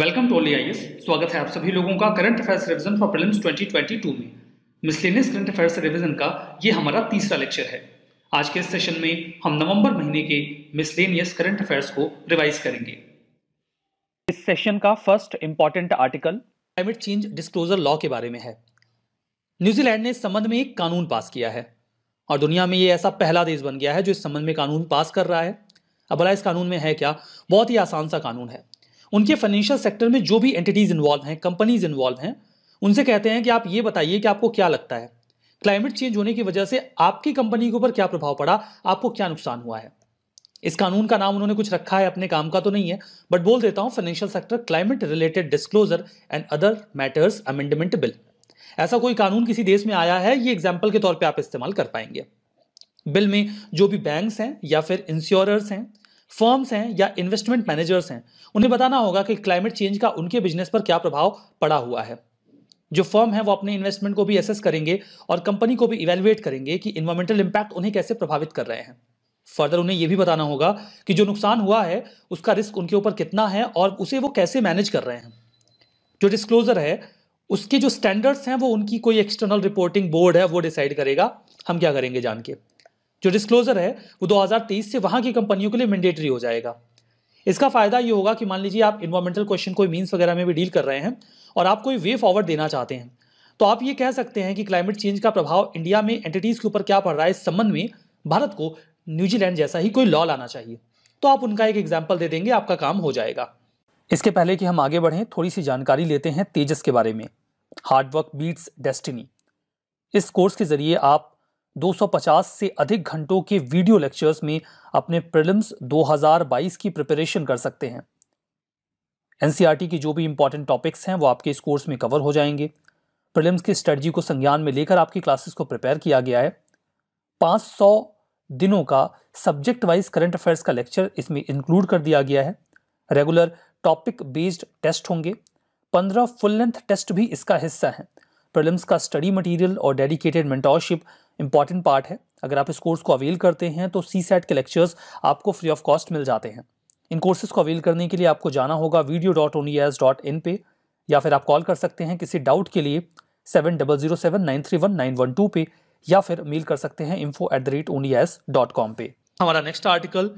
Welcome to ओली आई स्वागत है आप सभी लोगों का current affairs revision for prelims 2022 में मिसलेनियस करंट अफेयर्स रिविजन का ये हमारा तीसरा लेक्चर है आज के इस सेशन में हम नवंबर महीने के मिसलेनियस करंट अफेयर्स को रिवाइज करेंगे इस सेशन का first important article climate change disclosure law के बारे में है न्यूजीलैंड ने इस संबंध में एक कानून पास किया है और दुनिया में ये ऐसा पहला देश बन गया है जो इस संबंध में कानून पास कर रहा है अब भला इस कानून में है क्या बहुत ही आसान सा कानून है उनके फाइनेंशियल सेक्टर में जो भी एंटिटीज़ इन्वॉल्व हैं कंपनीज इन्वॉल्व हैं उनसे कहते हैं कि आप ये बताइए कि आपको क्या लगता है क्लाइमेट चेंज होने की वजह से आपकी कंपनी के ऊपर क्या प्रभाव पड़ा आपको क्या नुकसान हुआ है इस कानून का नाम उन्होंने कुछ रखा है अपने काम का तो नहीं है बट बोल देता हूं financial sector climate related disclosure and other matters amendment bill ऐसा कोई कानून किसी देश में आया है ये एग्जाम्पल के तौर पर आप इस्तेमाल कर पाएंगे बिल में जो भी बैंक्स हैं या फिर इंश्योरर्स हैं फर्म्स हैं या इन्वेस्टमेंट मैनेजर्स हैं उन्हें बताना होगा कि क्लाइमेट चेंज का उनके बिजनेस पर क्या प्रभाव पड़ा हुआ है जो फर्म है वो अपने इन्वेस्टमेंट को भी असेस करेंगे और कंपनी को भी इवेल्युएट करेंगे कि इन्वायरमेंटल इम्पैक्ट उन्हें कैसे प्रभावित कर रहे हैं फर्दर उन्हें यह भी बताना होगा कि जो नुकसान हुआ है उसका रिस्क उनके ऊपर कितना है और उसे वो कैसे मैनेज कर रहे हैं जो डिस्क्लोजर है उसके जो स्टैंडर्ड्स हैं वो उनकी कोई एक्सटर्नल रिपोर्टिंग बोर्ड है वो डिसाइड करेगा हम क्या करेंगे जान के जो डिस्क्लोजर है वो 2023 से वहां की कंपनियों के लिए मैंडेटरी हो जाएगा इसका फायदा ये होगा कि मान लीजिए आप इन्वायरमेंटल क्वेश्चन कोई मीन्स वगैरह में भी डील कर रहे हैं और आप कोई वे फॉरवर्ड देना चाहते हैं तो आप ये कह सकते हैं कि क्लाइमेट चेंज का प्रभाव इंडिया में एंटिटीज़ के ऊपर क्या पड़ रहा है इस संबंध में भारत को न्यूजीलैंड जैसा ही कोई लॉ लाना चाहिए तो आप उनका एक एग्जाम्पल दे देंगे आपका काम हो जाएगा इसके पहले कि हम आगे बढ़ें थोड़ी सी जानकारी लेते हैं तेजस के बारे में हार्डवर्क बीट्स डेस्टिनी इस कोर्स के जरिए आप 250 से अधिक घंटों के वीडियो लेक्चर्स में अपने प्रिलिम्स 2022 की प्रिपरेशन कर सकते हैं एनसीईआरटी के जो भी इंपॉर्टेंट टॉपिक्स हैं वो आपके इस कोर्स में कवर हो जाएंगे प्रिलिम्स की स्ट्रेटजी को संज्ञान में लेकर आपकी क्लासेस को प्रिपेयर किया गया है 500 दिनों का सब्जेक्ट वाइज करंट अफेयर्स का लेक्चर इसमें इंक्लूड कर दिया गया है रेगुलर टॉपिक बेस्ड टेस्ट होंगे पंद्रह फुल लेंथ टेस्ट भी इसका हिस्सा है प्रिलिम्स का स्टडी मटेरियल और डेडिकेटेड मेंटोरशिप इंपॉर्टेंट पार्ट है अगर आप इस कोर्स को अवेल करते हैं तो सी सेट के लेक्चर्स आपको फ्री ऑफ कॉस्ट मिल जाते हैं इन कोर्सेज को अवेल करने के लिए आपको जाना होगा video dot only S dot in पे या फिर आप कॉल कर सकते हैं किसी डाउट के लिए seven double zero seven nine three one nine one two पे या फिर मेल कर सकते हैं info at the rate only S dot com पे हमारा next article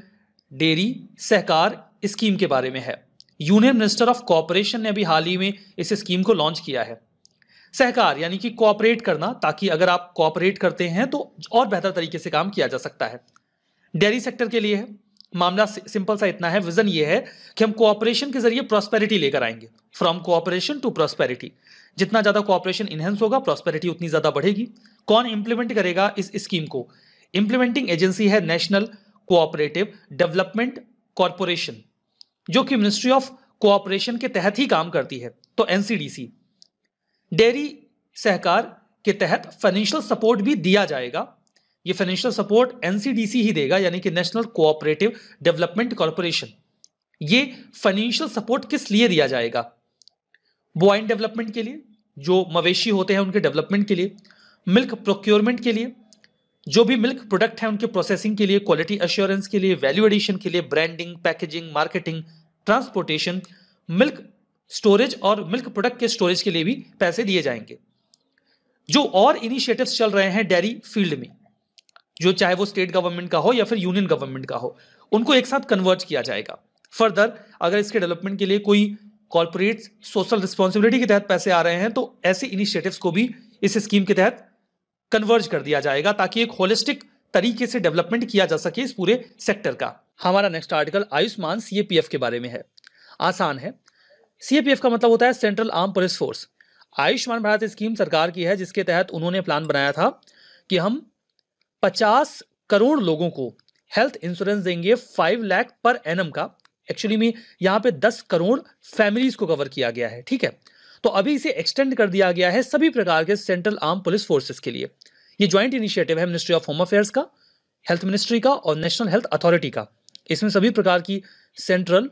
dairy Sahakar scheme के बारे में है यूनियन मिनिस्टर ऑफ कॉपरेशन ने अभी हाल ही में इस स्कीम को लॉन्च किया है सहकार यानी कि कोऑपरेट करना ताकि अगर आप कोऑपरेट करते हैं तो और बेहतर तरीके से काम किया जा सकता है डेयरी सेक्टर के लिए है मामला सिंपल सा इतना है विजन ये है कि हम कोऑपरेशन के जरिए प्रॉस्पेरिटी लेकर आएंगे फ्रॉम कोऑपरेशन टू प्रॉस्पेरिटी जितना ज़्यादा कोऑपरेशन इन्हेंस होगा प्रॉस्पेरिटी उतनी ज़्यादा बढ़ेगी कौन इंप्लीमेंट करेगा इस स्कीम को इंप्लीमेंटिंग एजेंसी है नेशनल कोऑपरेटिव डेवलपमेंट कॉरपोरेशन जो कि मिनिस्ट्री ऑफ कोऑपरेशन के तहत ही काम करती है तो एनसीडीसी डेयरी सहकार के तहत फाइनेंशियल सपोर्ट भी दिया जाएगा ये फाइनेंशियल सपोर्ट एनसीडीसी ही देगा यानी कि नेशनल कोऑपरेटिव डेवलपमेंट कॉरपोरेशन ये फाइनेंशियल सपोर्ट किस लिए दिया जाएगा बोआइन डेवलपमेंट के लिए जो मवेशी होते हैं उनके डेवलपमेंट के लिए मिल्क प्रोक्योरमेंट के लिए जो भी मिल्क प्रोडक्ट हैं उनके प्रोसेसिंग के लिए क्वालिटी अश्योरेंस के लिए वैल्यू एडिशन के लिए branding packaging marketing transportation milk storage और मिल्क प्रोडक्ट के स्टोरेज के लिए भी पैसे दिए जाएंगे जो और इनिशिएटिव्स चल रहे हैं डेयरी फील्ड में जो चाहे वो स्टेट गवर्नमेंट का हो या फिर यूनियन गवर्नमेंट का हो उनको एक साथ कन्वर्ट किया जाएगा फर्दर अगर इसके डेवलपमेंट के लिए कोई कॉरपोरेट सोशल रिस्पॉन्सिबिलिटी के तहत पैसे आ रहे हैं तो ऐसे इनिशिएटिव्स को भी इस स्कीम के तहत कन्वर्ज कर दिया जाएगा ताकि एक होलिस्टिक तरीके से डेवलपमेंट किया जा सके इस पूरे सेक्टर का हमारा नेक्स्ट आर्टिकल आयुष्मान सी के बारे में है आसान है सीएपीएफ का मतलब होता है central arm police force Ayushman Bharat scheme सरकार की है जिसके तहत उन्होंने प्लान बनाया था कि हम 50 करोड़ लोगों को हेल्थ इंश्योरेंस देंगे 5 लाख पर एनम का एक्चुअली में यहाँ पे 10 करोड़ फैमिलीज को कवर किया गया है ठीक है तो अभी इसे एक्सटेंड कर दिया गया है सभी प्रकार के सेंट्रल आर्म पुलिस फोर्सेस के लिए ये ज्वाइंट इनिशिएटिव है मिनिस्ट्री ऑफ होम अफेयर्स का हेल्थ मिनिस्ट्री का और नेशनल हेल्थ अथॉरिटी का इसमें सभी प्रकार की सेंट्रल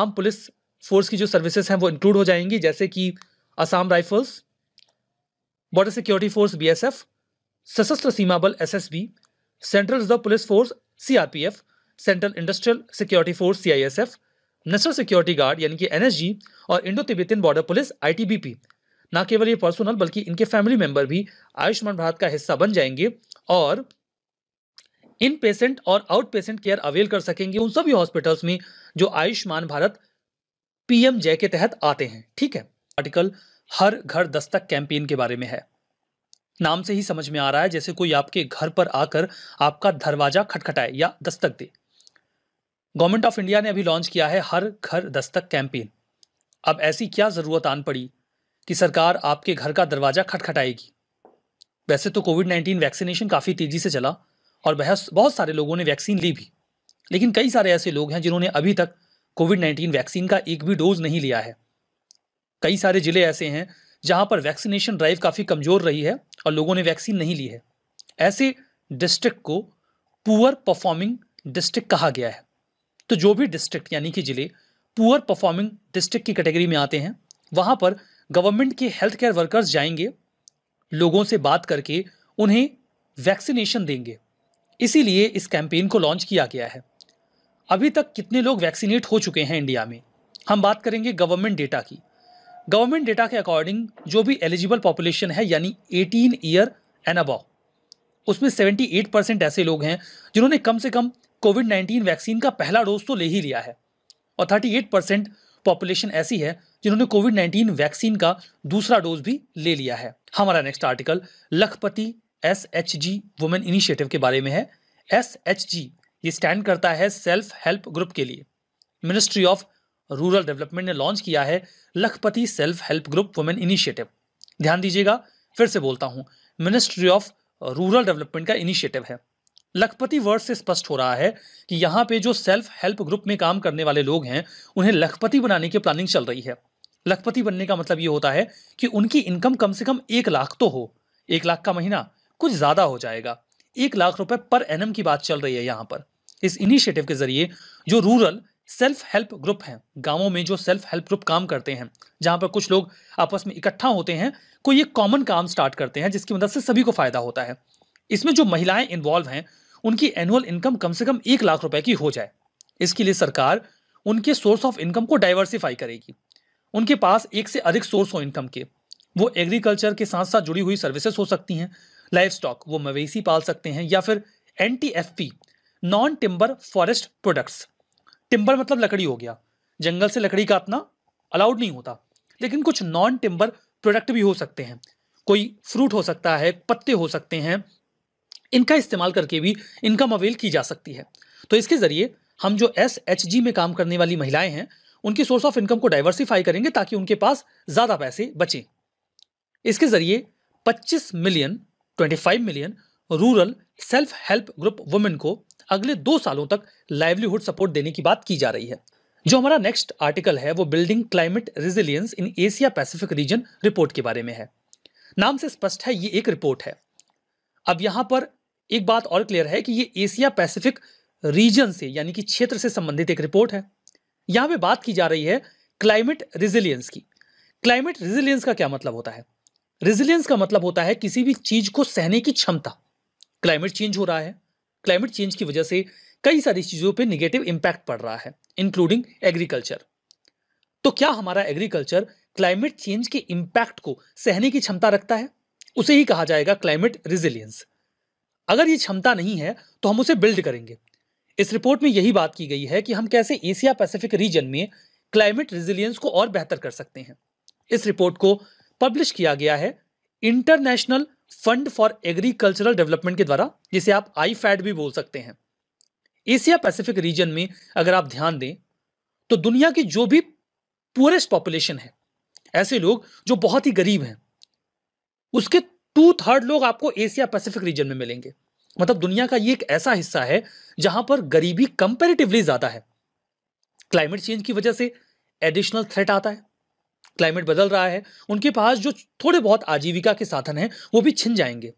आर्म पुलिस फोर्स की जो सर्विसेज हैं वो इंक्लूड हो जाएंगी जैसे कि Assam rifles border security force B Sashastra Seema Bal S Central Reserve Police Force CRPF Central Industrial Security Force F National Security Guard यानी कि एनएसजी और Indo Tibetan Border Police ITBP ना केवल ये पर्सोनल बल्कि इनके फैमिली मेंबर भी आयुष्मान भारत का हिस्सा बन जाएंगे और इन पेशेंट और आउट पेशेंट केयर अवेल कर सकेंगे उन सभी हॉस्पिटल्स में जो आयुष्मान भारत पीएम जय के तहत आते हैं ठीक है आर्टिकल हर घर दस्तक कैंपेन के बारे में है नाम से ही समझ में आ रहा है जैसे कोई आपके घर पर आकर आपका दरवाजा खटखटाए या दस्तक दे गवर्नमेंट ऑफ इंडिया ने अभी लॉन्च किया है हर घर दस्तक कैंपेन अब ऐसी क्या ज़रूरत आन पड़ी कि सरकार आपके घर का दरवाजा खटखटाएगी वैसे तो कोविड नाइन्टीन वैक्सीनेशन काफ़ी तेज़ी से चला और बहस बहुत सारे लोगों ने वैक्सीन ली भी लेकिन कई सारे ऐसे लोग हैं जिन्होंने अभी तक कोविड नाइन्टीन वैक्सीन का एक भी डोज नहीं लिया है कई सारे जिले ऐसे हैं जहां पर वैक्सीनेशन ड्राइव काफ़ी कमज़ोर रही है और लोगों ने वैक्सीन नहीं ली है ऐसे डिस्ट्रिक्ट को पुअर परफॉर्मिंग डिस्ट्रिक्ट कहा गया है तो जो भी डिस्ट्रिक्ट यानी कि जिले पुअर परफॉर्मिंग डिस्ट्रिक्ट की कैटेगरी में आते हैं वहाँ पर गवर्नमेंट के हेल्थ केयर वर्कर्स जाएंगे लोगों से बात करके उन्हें वैक्सीनेशन देंगे इसीलिए इस कैंपेन को लॉन्च किया गया है अभी तक कितने लोग वैक्सीनेट हो चुके हैं इंडिया में हम बात करेंगे गवर्नमेंट डेटा की गवर्नमेंट डेटा के अकॉर्डिंग जो भी एलिजिबल पॉपुलेशन है यानी 18 ईयर एंड अबाव उसमें 78 परसेंट ऐसे लोग हैं जिन्होंने कम से कम कोविड 19 वैक्सीन का पहला डोज तो ले ही लिया है और 38 परसेंट पॉपुलेशन ऐसी है जिन्होंने कोविड 19 वैक्सीन का दूसरा डोज भी ले लिया है हमारा next article Lakhpati S H G women initiative के बारे में है एस एच जी ये स्टैंड करता है सेल्फ हेल्प ग्रुप के लिए मिनिस्ट्री ऑफ रूरल डेवलपमेंट ने लॉन्च किया है Lakhpati self help group women initiative ध्यान दीजिएगा फिर से बोलता हूँ मिनिस्ट्री ऑफ रूरल डेवलपमेंट का इनिशिएटिव है लखपति वर्ड से स्पष्ट हो रहा है कि यहाँ पे जो सेल्फ हेल्प ग्रुप में काम करने वाले लोग हैं उन्हें लखपति बनाने की प्लानिंग चल रही है लखपति बनने का मतलब ये होता है कि उनकी इनकम कम से कम एक लाख तो हो एक लाख का महीना कुछ ज़्यादा हो जाएगा एक लाख रुपए पर एन की बात चल रही है यहाँ पर इस इनिशिएटिव के जरिए जो रूरल सेल्फ हेल्प ग्रुप हैं गांवों में जो सेल्फ हेल्प ग्रुप काम करते हैं जहां पर कुछ लोग आपस में इकट्ठा होते हैं कोई एक कॉमन काम स्टार्ट करते हैं जिसकी मदद मतलब से सभी को फायदा होता है इसमें जो महिलाएं इन्वॉल्व हैं उनकी एनुअल इनकम कम से कम एक लाख रुपए की हो जाए इसके लिए सरकार उनके सोर्स ऑफ इनकम को डाइवर्सिफाई करेगी उनके पास एक से अधिक सोर्स हो इनकम के वो एग्रीकल्चर के साथ साथ जुड़ी हुई सर्विसेज हो सकती हैं लाइफ स्टॉक वो मवेशी पाल सकते हैं या फिर an non timber forest products timber मतलब लकड़ी हो गया जंगल से लकड़ी काटना अलाउड नहीं होता लेकिन कुछ नॉन टिम्बर प्रोडक्ट भी हो सकते हैं कोई फ्रूट हो सकता है पत्ते हो सकते हैं इनका इस्तेमाल करके भी इनकम अवेल की जा सकती है तो इसके ज़रिए हम जो एस एच जी में काम करने वाली महिलाएं हैं उनके सोर्स ऑफ इनकम को डाइवर्सिफाई करेंगे ताकि उनके पास ज़्यादा पैसे बचें इसके ज़रिए 25 million 25 million rural self help group women को अगले दो सालों तक लाइवलीहुड सपोर्ट देने की बात की जा रही है जो हमारा नेक्स्ट आर्टिकल है वो building climate resilience in Asia Pacific region report के बारे में है नाम से स्पष्ट है ये एक रिपोर्ट है अब यहाँ पर एक बात और क्लियर है कि ये एशिया पैसिफिक रीजन से यानी कि क्षेत्र से संबंधित एक रिपोर्ट है यहाँ पे बात की जा रही है क्लाइमेट रिजिलियंस की क्लाइमेट रिजिलियंस का क्या मतलब होता है रेजिलियंस का मतलब होता है किसी भी चीज को सहने की क्षमता क्लाइमेट चेंज हो रहा है क्लाइमेट चेंज की वजह से कई सारी चीज़ों पे निगेटिव इम्पैक्ट पड़ रहा है इंक्लूडिंग एग्रीकल्चर तो क्या हमारा एग्रीकल्चर क्लाइमेट चेंज के इम्पैक्ट को सहने की क्षमता रखता है उसे ही कहा जाएगा क्लाइमेट रिजिलियंस अगर ये क्षमता नहीं है तो हम उसे बिल्ड करेंगे इस रिपोर्ट में यही बात की गई है कि हम कैसे एशिया पैसिफिक रीजन में क्लाइमेट रिजिलियंस को और बेहतर कर सकते हैं इस रिपोर्ट को पब्लिश किया गया है International Fund for Agricultural Development के द्वारा जिसे आप आई फैड भी बोल सकते हैं एशिया पैसिफिक रीजन में अगर आप ध्यान दें तो दुनिया की जो भी पुअरेस्ट पॉपुलेशन है ऐसे लोग जो बहुत ही गरीब हैं उसके टू थर्ड लोग आपको एशिया पैसिफिक रीजन में मिलेंगे मतलब दुनिया का ये एक ऐसा हिस्सा है जहां पर गरीबी कंपेरेटिवली ज्यादा है क्लाइमेट चेंज की वजह से एडिशनल थ्रेट आता है क्लाइमेट बदल रहा है उनके पास जो थोड़े बहुत आजीविका के साधन हैं वो भी छिन जाएंगे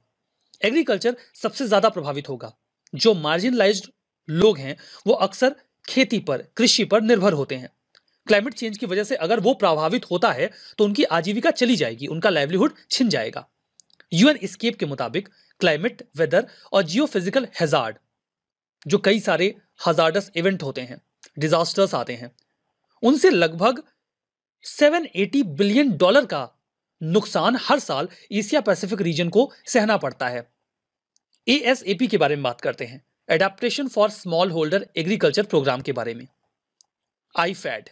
एग्रीकल्चर सबसे ज़्यादा प्रभावित होगा जो मार्जिनलाइज्ड लोग हैं वो अक्सर खेती पर कृषि पर निर्भर होते हैं क्लाइमेट चेंज की वजह से अगर वो प्रभावित होता है तो उनकी आजीविका चली जाएगी उनका लाइवलीहुड छिन जाएगा यूएन स्केप के मुताबिक क्लाइमेट वेदर और जियोफिजिकल हैजार्ड जो कई सारे हजार्डस इवेंट होते हैं डिजास्टर्स आते हैं उनसे लगभग 780 बिलियन डॉलर का नुकसान हर साल एशिया पैसिफिक रीजन को सहना पड़ता है ए के बारे में बात करते हैं adaptation for smallholder agriculture programme के बारे में आईफैड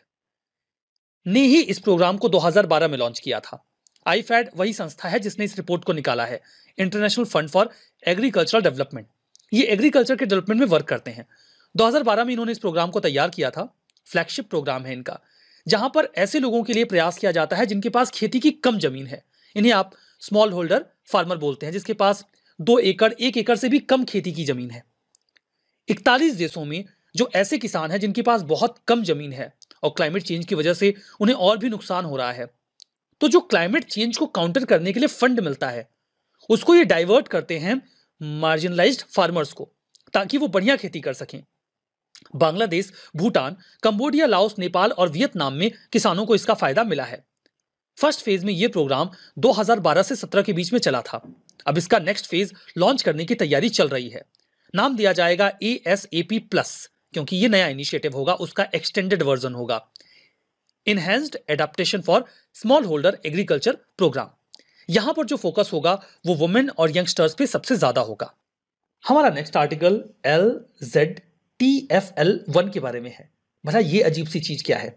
ने ही इस प्रोग्राम को 2012 में लॉन्च किया था आईफैड वही संस्था है जिसने इस रिपोर्ट को निकाला है International Fund for Agricultural Development ये एग्रीकल्चर के डेवलपमेंट में वर्क करते हैं 2012 में इन्होंने इस प्रोग्राम को तैयार किया था फ्लैगशिप प्रोग्राम है इनका जहां पर ऐसे लोगों के लिए प्रयास किया जाता है जिनके पास खेती की कम जमीन है इन्हें आप स्मॉल होल्डर फार्मर बोलते हैं जिसके पास दो एकड़ एक एकड़ से भी कम खेती की जमीन है इकतालीस देशों में जो ऐसे किसान हैं जिनके पास बहुत कम जमीन है और क्लाइमेट चेंज की वजह से उन्हें और भी नुकसान हो रहा है तो जो क्लाइमेट चेंज को काउंटर करने के लिए फंड मिलता है उसको ये डाइवर्ट करते हैं मार्जिनलाइज्ड फार्मर्स को ताकि वो बढ़िया खेती कर सकें बांग्लादेश भूटान कंबोडिया लाओस नेपाल और वियतनाम में किसानों को इसका फायदा मिला है फर्स्ट फेज में यह प्रोग्राम 2012 से 17 के बीच में चला था अब इसका नेक्स्ट फेज लॉन्च करने की तैयारी चल रही है नाम दिया जाएगा A S A P plus क्योंकि यह नया इनिशिएटिव होगा उसका एक्सटेंडेड वर्जन होगा enhanced adaptation for smallholder agriculture programme यहां पर जो फोकस होगा वो वुमेन और यंगस्टर्स पे सबसे ज्यादा होगा हमारा next article L Z T F L one के बारे में है भला ये अजीब सी चीज़ क्या है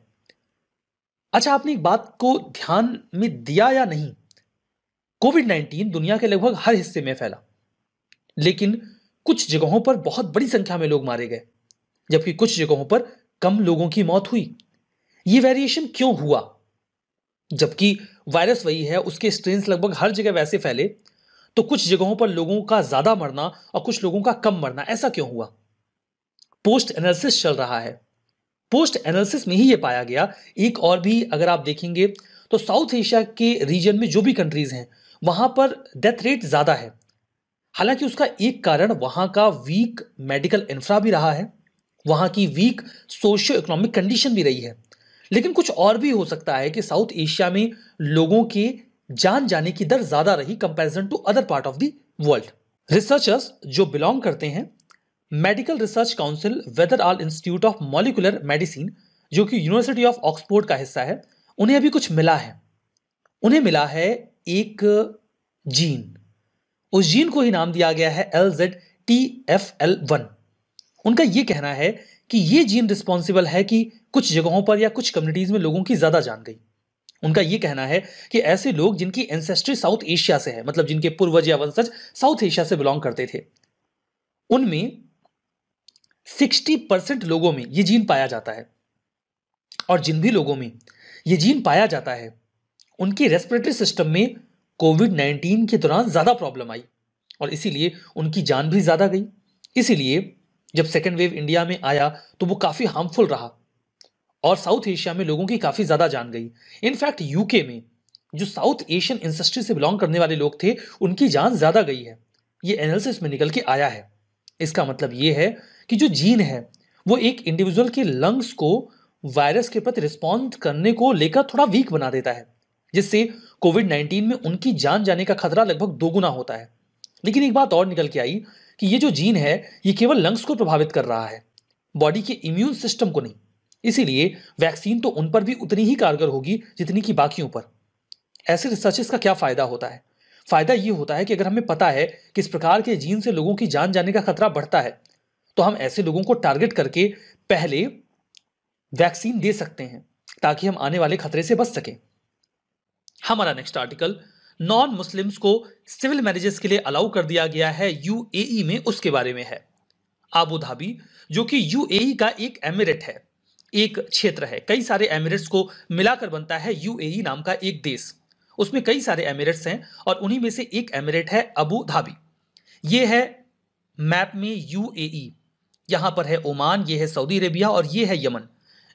अच्छा आपने एक बात को ध्यान में दिया या नहीं कोविड नाइन्टीन दुनिया के लगभग हर हिस्से में फैला लेकिन कुछ जगहों पर बहुत बड़ी संख्या में लोग मारे गए जबकि कुछ जगहों पर कम लोगों की मौत हुई ये वेरिएशन क्यों हुआ जबकि वायरस वही है उसके स्ट्रेन लगभग हर जगह वैसे फैले तो कुछ जगहों पर लोगों का ज्यादा मरना और कुछ लोगों का कम मरना ऐसा क्यों हुआ पोस्ट एनालिसिस चल रहा है पोस्ट एनालिसिस में ही ये पाया गया एक और भी अगर आप देखेंगे तो साउथ एशिया के रीजन में जो भी कंट्रीज हैं वहाँ पर डेथ रेट ज़्यादा है हालांकि उसका एक कारण वहाँ का वीक मेडिकल इंफ्रा भी रहा है वहाँ की वीक सोशियो इकोनॉमिक कंडीशन भी रही है लेकिन कुछ और भी हो सकता है कि साउथ एशिया में लोगों के जान जाने की दर ज़्यादा रही comparison to other part of the world researchers जो बिलोंग करते हैं medical research council Weatherall institute of molecular medicine जो कि यूनिवर्सिटी ऑफ ऑक्सफोर्ड का हिस्सा है उन्हें अभी कुछ मिला है उन्हें मिला है एक जीन उस जीन को ही नाम दिया गया है L Z T F L one उनका यह कहना है कि ये जीन रिस्पॉन्सिबल है कि कुछ जगहों पर या कुछ कम्युनिटीज में लोगों की ज़्यादा जान गई उनका यह कहना है कि ऐसे लोग जिनकी एंसेस्ट्री साउथ एशिया से है मतलब जिनके पूर्वज या वंशज साउथ एशिया से बिलोंग करते थे उनमें सिक्सटी परसेंट लोगों में ये जीन पाया जाता है और जिन भी लोगों में ये जीन पाया जाता है उनके रेस्पिरेटरी सिस्टम में कोविड नाइन्टीन के दौरान ज़्यादा प्रॉब्लम आई और इसीलिए उनकी जान भी ज़्यादा गई इसीलिए जब सेकेंड वेव इंडिया में आया तो वो काफ़ी हार्मफुल रहा और साउथ एशिया में लोगों की काफ़ी ज़्यादा जान गई इनफैक्ट यूके में जो साउथ एशियन इंडस्ट्री से बिलोंग करने वाले लोग थे उनकी जान ज़्यादा गई है ये एनालिसिस में निकल के आया है इसका मतलब ये है कि जो जीन है वो एक इंडिविजुअल के लंग्स को वायरस के प्रति रिस्पॉन्ड करने को लेकर थोड़ा वीक बना देता है जिससे कोविड नाइन्टीन में उनकी जान जाने का खतरा लगभग दोगुना होता है लेकिन एक बात और निकल के आई कि ये जो जीन है ये केवल लंग्स को प्रभावित कर रहा है बॉडी के इम्यून सिस्टम को नहीं इसीलिए वैक्सीन तो उन पर भी उतनी ही कारगर होगी जितनी कि बाकियों पर ऐसे रिसर्चेस का क्या फ़ायदा होता है फ़ायदा ये होता है कि अगर हमें पता है किस प्रकार के जीन से लोगों की जान जाने का खतरा बढ़ता है तो हम ऐसे लोगों को टारगेट करके पहले वैक्सीन दे सकते हैं ताकि हम आने वाले खतरे से बच सकें हमारा नेक्स्ट आर्टिकल नॉन मुस्लिम्स को सिविल मैरिजेस के लिए अलाउ कर दिया गया है यूएई e में उसके बारे में है आबू धाबी जो कि यूएई e का एक एमिरेट है एक क्षेत्र है कई सारे एमिरेट्स को मिलाकर बनता है यूएई e नाम का एक देश उसमें कई सारे एमिरेट्स हैं और उन्हीं में से एक एमिरेट है अबू धाबी ये है मैप में यूएई यहाँ पर है ओमान ये है सऊदी अरेबिया और ये है यमन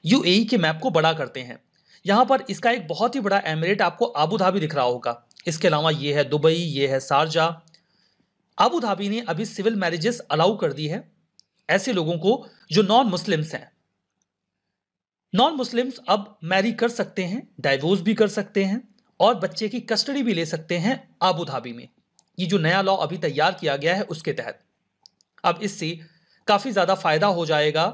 यू के मैप को बड़ा करते हैं यहाँ पर इसका एक बहुत ही बड़ा एमरेट आपको आबू धाबी दिख रहा होगा इसके अलावा ये है दुबई ये है शारजा आबू धाबी ने अभी सिविल मैरिजेस अलाउ कर दी है ऐसे लोगों को जो नॉन मुस्लिम्स हैं नॉन मुस्लिम्स अब मैरी कर सकते हैं डाइवोर्स भी कर सकते हैं और बच्चे की कस्टडी भी ले सकते हैं आबू धाबी में ये जो नया लॉ अभी तैयार किया गया है उसके तहत अब इससे काफ़ी ज़्यादा फ़ायदा हो जाएगा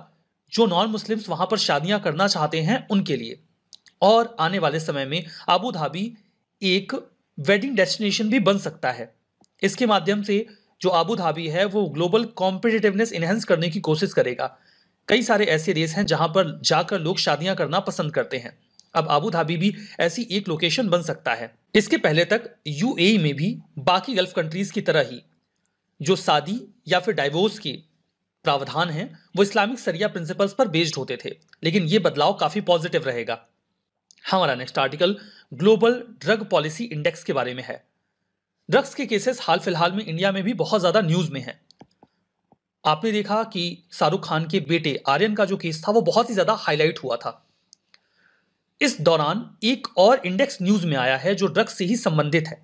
जो नॉन मुस्लिम्स वहाँ पर शादियाँ करना चाहते हैं उनके लिए और आने वाले समय में आबू धाबी एक वेडिंग डेस्टिनेशन भी बन सकता है इसके माध्यम से जो आबू धाबी है वो ग्लोबल कॉम्पिटिटिवनेस इन्हेंस करने की कोशिश करेगा कई सारे ऐसे देश हैं जहां पर जाकर लोग शादियां करना पसंद करते हैं अब आबू धाबी भी ऐसी एक लोकेशन बन सकता है इसके पहले तक यूएई e में भी बाकी गल्फ कंट्रीज की तरह ही जो शादी या फिर डाइवोर्स की प्रावधान हैं वो इस्लामिक सरिया प्रिंसिपल्स पर बेस्ड होते थे लेकिन ये बदलाव काफ़ी पॉजिटिव रहेगा हमारा next article global drug policy index के बारे में है ड्रग्स के केसेस हाल फिलहाल में इंडिया में भी बहुत ज़्यादा न्यूज़ में हैं आपने देखा कि शाहरुख खान के बेटे आर्यन का जो केस था वो बहुत ही ज़्यादा हाईलाइट हुआ था इस दौरान एक और इंडेक्स न्यूज़ में आया है जो ड्रग्स से ही संबंधित है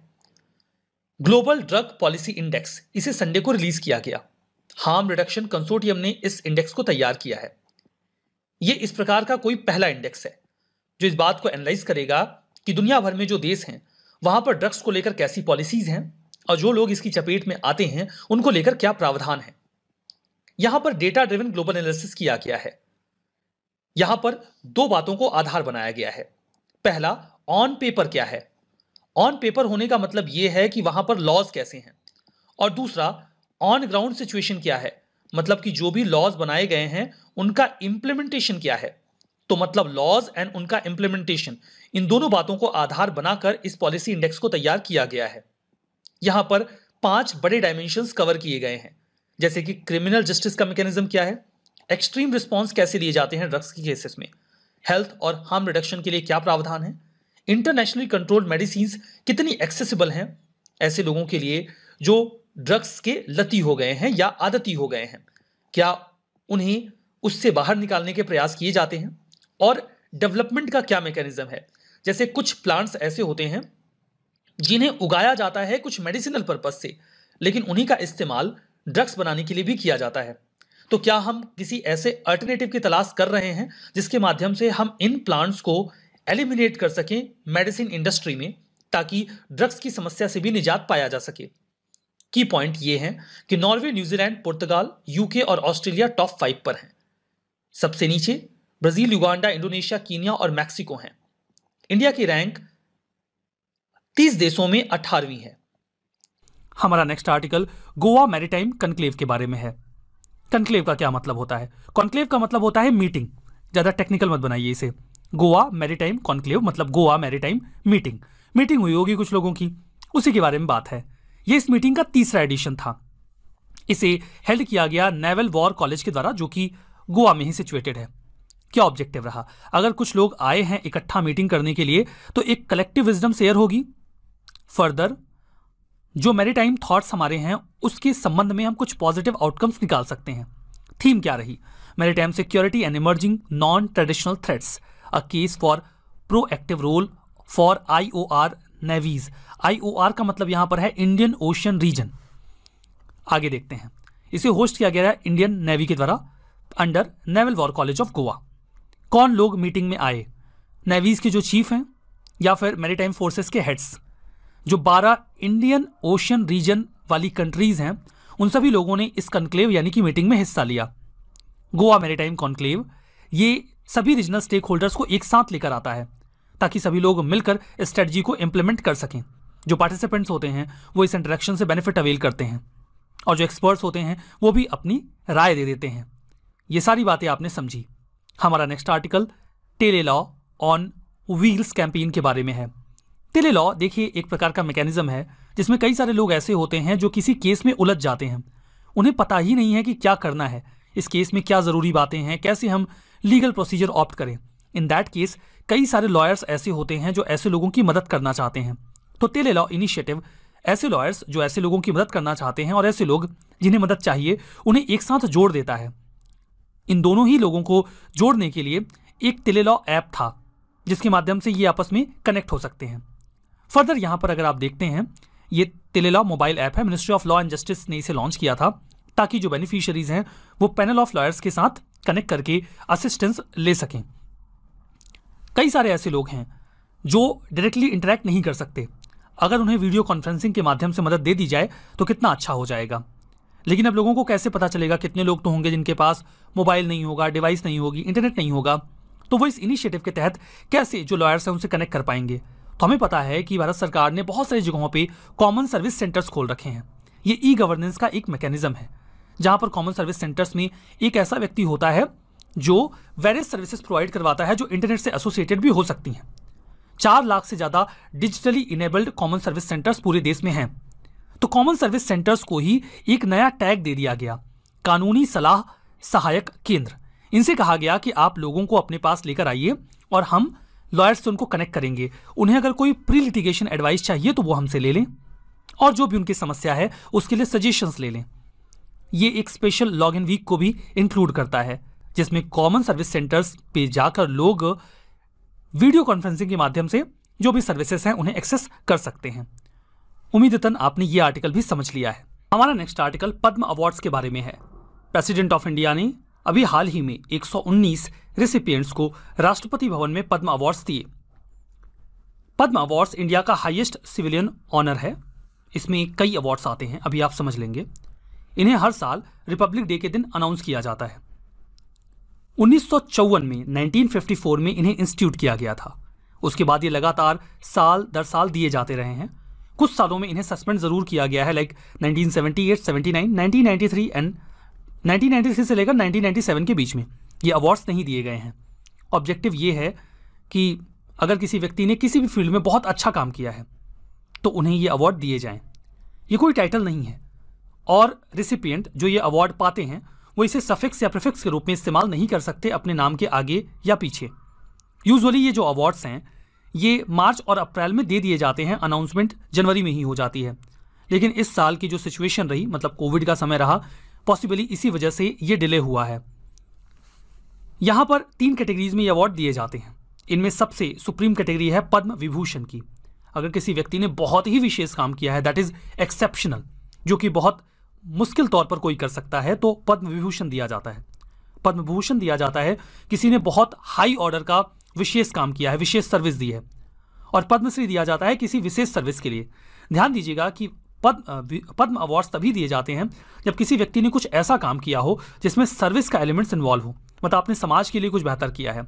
ग्लोबल ड्रग पॉलिसी इंडेक्स इसे संडे को रिलीज किया गया हार्म रिडक्शन कंसोर्टियम ने इस इंडेक्स को तैयार किया है ये इस प्रकार का कोई पहला इंडेक्स है जो इस बात को एनालाइज करेगा कि दुनिया भर में जो देश हैं वहां पर ड्रग्स को लेकर कैसी पॉलिसीज हैं और जो लोग इसकी चपेट में आते हैं उनको लेकर क्या प्रावधान है यहां पर डेटा ड्रिवन ग्लोबल एनालिसिस किया गया है यहां पर दो बातों को आधार बनाया गया है पहला ऑन पेपर क्या है ऑन पेपर होने का मतलब यह है कि वहां पर लॉज कैसे हैं और दूसरा ऑन ग्राउंड सिचुएशन क्या है मतलब कि जो भी लॉज बनाए गए हैं उनका इम्प्लीमेंटेशन क्या है तो मतलब लॉज एंड उनका इम्प्लीमेंटेशन इन दोनों बातों को आधार बनाकर इस पॉलिसी इंडेक्स को तैयार किया गया है यहां पर पांच बड़े डायमेंशन कवर किए गए हैं जैसे कि क्रिमिनल जस्टिस का मैकेनिज्म क्या है एक्सट्रीम रिस्पॉन्स कैसे लिए जाते हैं ड्रग्स केसेस में हेल्थ और हार्म रिडक्शन के लिए क्या प्रावधान है इंटरनेशनली कंट्रोल्ड मेडिसिन कितनी एक्सेसिबल हैं ऐसे लोगों के लिए जो ड्रग्स के लती हो गए हैं या आदती हो गए हैं क्या उन्हें उससे बाहर निकालने के प्रयास किए जाते हैं और डेवलपमेंट का क्या मैकेनिज्म है जैसे कुछ प्लांट्स ऐसे होते हैं जिन्हें उगाया जाता है कुछ मेडिसिनल पर्पज से लेकिन उन्हीं का इस्तेमाल ड्रग्स बनाने के लिए भी किया जाता है तो क्या हम किसी ऐसे अल्टरनेटिव की तलाश कर रहे हैं जिसके माध्यम से हम इन प्लांट्स को एलिमिनेट कर सकें मेडिसिन इंडस्ट्री में ताकि ड्रग्स की समस्या से भी निजात पाया जा सके की पॉइंट ये हैं कि नॉर्वे न्यूजीलैंड पुर्तगाल यूके और ऑस्ट्रेलिया टॉप फाइव पर हैं सबसे नीचे ब्राजील युगांडा इंडोनेशिया कीनिया और मैक्सिको हैं इंडिया की रैंक तीस देशों में अठारहवीं है हमारा next article Goa maritime conclave के बारे में है कंक्लेव का क्या मतलब होता है कॉन्क्लेव का मतलब होता है मीटिंग ज़्यादा टेक्निकल मत बनाइए इसे गोवा मैरिटाइम कॉन्क्लेव मतलब गोवा मैरिटाइम मीटिंग मीटिंग हुई होगी कुछ लोगों की उसी के बारे में बात है ये इस मीटिंग का तीसरा एडिशन था इसे हेल्ड किया गया नेवल वॉर कॉलेज के द्वारा जो कि गोवा में ही सिचुएटेड है क्या ऑब्जेक्टिव रहा अगर कुछ लोग आए हैं इकट्ठा मीटिंग करने के लिए तो एक कलेक्टिव विजडम शेयर होगी फर्दर जो मेरी थॉट्स हमारे हैं उसके संबंध में हम कुछ पॉजिटिव आउटकम्स निकाल सकते हैं थीम क्या रही मेरी security and emerging non traditional threats a case for proactive role for I O R navies R का मतलब यहां पर है इंडियन ओशन रीजन आगे देखते हैं इसे होस्ट किया गया है इंडियन नेवी के द्वारा under naval war college of Goa कौन लोग मीटिंग में आए नेवीज के जो चीफ हैं या फिर मेरीटाइम फोर्सेस के हेड्स जो 12 इंडियन ओशन रीजन वाली कंट्रीज हैं उन सभी लोगों ने इस कंक्लेव यानी कि मीटिंग में हिस्सा लिया गोवा मेरीटाइम कॉन्क्लेव ये सभी रीजनल स्टेक होल्डर्स को एक साथ लेकर आता है ताकि सभी लोग मिलकर स्ट्रेटजी को इम्प्लीमेंट कर सकें जो पार्टिसिपेंट्स होते हैं वो इस इंटरेक्शन से बेनिफिट अवेल करते हैं और जो एक्सपर्ट्स होते हैं वो भी अपनी राय दे देते हैं ये सारी बातें आपने समझी हमारा next article tele law on wheels campaign के बारे में है टेले लॉ देखिए एक प्रकार का मैकेनिज्म है जिसमें कई सारे लोग ऐसे होते हैं जो किसी केस में उलझ जाते हैं उन्हें पता ही नहीं है कि क्या करना है इस केस में क्या ज़रूरी बातें हैं कैसे हम लीगल प्रोसीजर ऑप्ट करें इन दैट केस कई सारे लॉयर्स ऐसे होते हैं जो ऐसे लोगों की मदद करना चाहते हैं तो तेले लॉ इनिशिएटिव ऐसे लॉयर्स जो ऐसे लोगों की मदद करना चाहते हैं और ऐसे लोग जिन्हें मदद चाहिए उन्हें एक साथ जोड़ देता है इन दोनों ही लोगों को जोड़ने के लिए एक तेले लॉ ऐप था जिसके माध्यम से ये आपस में कनेक्ट हो सकते हैं फर्दर यहाँ पर अगर आप देखते हैं ये तेले लॉ मोबाइल ऐप है ministry of law and justice ने इसे लॉन्च किया था ताकि जो बेनिफिशियरीज हैं वो पैनल ऑफ लॉयर्स के साथ कनेक्ट करके असिस्टेंस ले सकें कई सारे ऐसे लोग हैं जो डायरेक्टली इंटरेक्ट नहीं कर सकते अगर उन्हें वीडियो कॉन्फ्रेंसिंग के माध्यम से मदद दे दी जाए तो कितना अच्छा हो जाएगा लेकिन अब लोगों को कैसे पता चलेगा कितने लोग तो होंगे जिनके पास मोबाइल नहीं होगा डिवाइस नहीं होगी इंटरनेट नहीं होगा तो वो इस इनिशिएटिव के तहत कैसे जो लॉयर्स हैं उनसे कनेक्ट कर पाएंगे तो हमें पता है कि भारत सरकार ने बहुत सारी जगहों पर कॉमन सर्विस सेंटर्स खोल रखे हैं ये ई गवर्नेंस का एक मैकेनिज्म है जहाँ पर कॉमन सर्विस सेंटर्स में एक ऐसा व्यक्ति होता है जो वेरियस सर्विसेज प्रोवाइड करवाता है जो इंटरनेट से एसोसिएटेड भी हो सकती हैं चार लाख से ज़्यादा digitally enabled common service centres पूरे देश में हैं तो कॉमन सर्विस सेंटर्स को ही एक नया टैग दे दिया गया कानूनी सलाह सहायक केंद्र इनसे कहा गया कि आप लोगों को अपने पास लेकर आइए और हम लॉयर्स से उनको कनेक्ट करेंगे उन्हें अगर कोई प्री लिटिगेशन एडवाइस चाहिए तो वो हमसे ले लें और जो भी उनकी समस्या है उसके लिए सजेशंस ले लें ये एक स्पेशल लॉग इन वीक को भी इंक्लूड करता है जिसमें कॉमन सर्विस सेंटर्स पे जाकर लोग वीडियो कॉन्फ्रेंसिंग के माध्यम से जो भी सर्विसेज हैं उन्हें एक्सेस कर सकते हैं उम्मीदतन आपने ये आर्टिकल भी समझ लिया है हमारा नेक्स्ट आर्टिकल पद्म अवार्ड्स के बारे में है प्रेसिडेंट ऑफ इंडिया ने अभी हाल ही में 119 रेसिपियंट्स को राष्ट्रपति भवन में पद्म अवार्ड्स दिए पद्म अवार्ड्स इंडिया का हाईएस्ट सिविलियन ऑनर है इसमें कई अवार्ड्स आते हैं अभी आप समझ लेंगे इन्हें हर साल रिपब्लिक डे के दिन अनाउंस किया जाता है उन्नीस में 1954 में इन्हें इंस्टीट्यूट किया गया था उसके बाद ये लगातार साल दर साल दिए जाते रहे हैं कुछ सालों में इन्हें सस्पेंड ज़रूर किया गया है लाइक 1978, 79, 1993 एंड 1993 से लेकर 1997 के बीच में ये अवार्ड्स नहीं दिए गए हैं ऑब्जेक्टिव ये है कि अगर किसी व्यक्ति ने किसी भी फील्ड में बहुत अच्छा काम किया है तो उन्हें ये अवार्ड दिए जाएँ ये कोई टाइटल नहीं है और रिसिपियंट जो ये अवार्ड पाते हैं वो इसे सफिक्स या प्रिफिक्स के रूप में इस्तेमाल नहीं कर सकते अपने नाम के आगे या पीछे यूजुअली ये जो अवार्ड्स हैं ये मार्च और अप्रैल में दे दिए जाते हैं अनाउंसमेंट जनवरी में ही हो जाती है लेकिन इस साल की जो सिचुएशन रही मतलब कोविड का समय रहा पॉसिबली इसी वजह से ये डिले हुआ है यहाँ पर तीन कैटेगरीज में ये अवार्ड दिए जाते हैं इनमें सबसे सुप्रीम कैटेगरी है पद्म विभूषण की अगर किसी व्यक्ति ने बहुत ही विशेष काम किया है दैट इज़ एक्सेप्शनल जो कि बहुत मुश्किल तौर पर कोई कर सकता है तो पद्म विभूषण दिया जाता है पद्म विभूषण दिया जाता है किसी ने बहुत हाई ऑर्डर का विशेष काम किया है विशेष सर्विस दी है और पद्मश्री दिया जाता है किसी विशेष सर्विस के लिए ध्यान दीजिएगा कि पद्म पद्म अवार्ड्स तभी दिए जाते हैं जब किसी व्यक्ति ने कुछ ऐसा काम किया हो जिसमें सर्विस का एलिमेंट्स इन्वॉल्व हो मतलब आपने समाज के लिए कुछ बेहतर किया है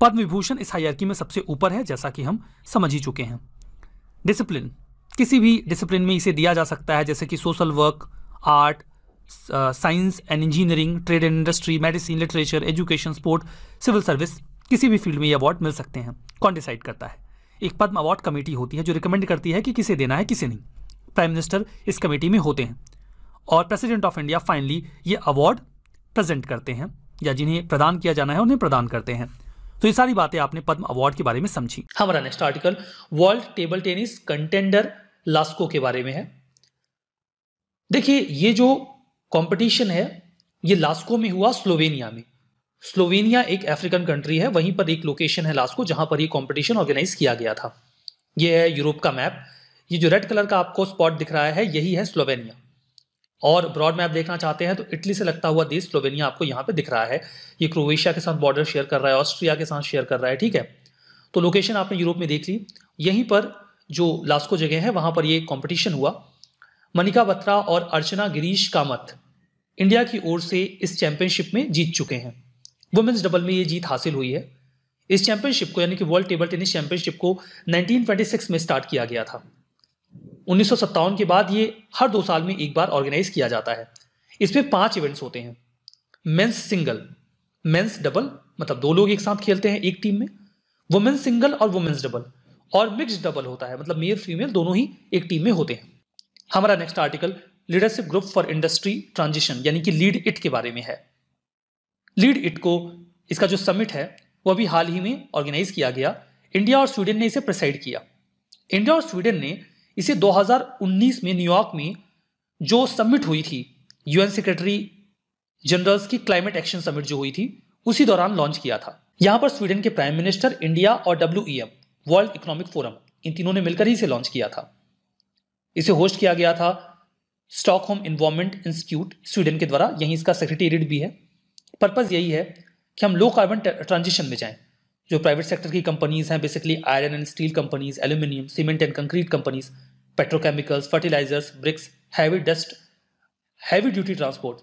पद्म विभूषण इस हायरकी में सबसे ऊपर है जैसा कि हम समझ ही चुके हैं डिसिप्लिन किसी भी डिसिप्लिन में इसे दिया जा सकता है जैसे कि social work art science and engineering trade and industry medicine literature education sport civil service किसी भी फील्ड में ये अवार्ड मिल सकते हैं कौन डिसाइड करता है एक पद्म अवार्ड कमेटी होती है जो रिकमेंड करती है कि किसे देना है किसे नहीं प्राइम मिनिस्टर इस कमेटी में होते हैं और प्रेसिडेंट ऑफ इंडिया फाइनली ये अवार्ड प्रेजेंट करते हैं या जिन्हें प्रदान किया जाना है उन्हें प्रदान करते हैं तो ये सारी बातें आपने पद्म अवार्ड के बारे में समझी हमारा next article world table tennis contender Lasko के बारे में है देखिए ये जो कंपटीशन है ये लास्को में हुआ स्लोवेनिया में स्लोवेनिया एक अफ्रीकन कंट्री है वहीं पर एक लोकेशन है लास्को जहां पर ये कंपटीशन ऑर्गेनाइज किया गया था ये है यूरोप का मैप ये जो रेड कलर का आपको स्पॉट दिख रहा है यही है स्लोवेनिया और ब्रॉड मैप देखना चाहते हैं तो इटली से लगता हुआ देश स्लोवेनिया आपको यहाँ पे दिख रहा है ये क्रोएशिया के साथ बॉर्डर शेयर कर रहा है ऑस्ट्रिया के साथ शेयर कर रहा है ठीक है तो लोकेशन आपने यूरोप में देख ली यहीं पर जो लास्को जगह है वहां पर ये कंपटीशन हुआ मनिका बत्रा और अर्चना गिरीश कामत इंडिया की ओर से इस चैंपियनशिप में जीत चुके हैं वुमेन्स डबल में ये जीत हासिल हुई है इस चैंपियनशिप को यानी कि वर्ल्ड टेबल टेनिस चैंपियनशिप को 1926 में स्टार्ट किया गया था उन्नीस के बाद ये हर दो साल में एक बार ऑर्गेनाइज किया जाता है इसमें पांच इवेंट्स होते हैं मेंस सिंगल मेंस डबल मतलब दो लोग एक साथ खेलते हैं एक टीम में वुमेन्स सिंगल और वुमेन्स डबल और मिक्स डबल होता है मतलब मेल फीमेल दोनों ही एक टीम में होते हैं हमारा next article leadership group for industry transition यानी कि लीड इट के बारे में है लीड इट को इसका जो समिट है वह अभी हाल ही में ऑर्गेनाइज किया गया इंडिया और स्वीडन ने इसे प्रिसाइड किया इंडिया और स्वीडन ने इसे 2019 में न्यूयॉर्क में जो समिट हुई थी यूएन सेक्रेटरी जनरल्स की क्लाइमेट एक्शन समिट जो हुई थी उसी दौरान लॉन्च किया था यहां पर स्वीडन के प्राइम मिनिस्टर इंडिया और डब्ल्यू वर्ल्ड इकोनॉमिक फोरम इन तीनों ने मिलकर ही इसे लॉन्च किया था इसे होस्ट किया गया था स्टॉकहोम इन्वायरमेंट इंस्टीट्यूट स्वीडन के द्वारा यहीं इसका सेक्रेटेरिएट भी है पर्पज़ यही है कि हम लो कार्बन ट्रांजिशन में जाएं जो प्राइवेट सेक्टर की कंपनीज हैं basically iron and steel companies aluminium cement and concrete companies petrochemicals fertilisers bricks heavy dust heavy duty transport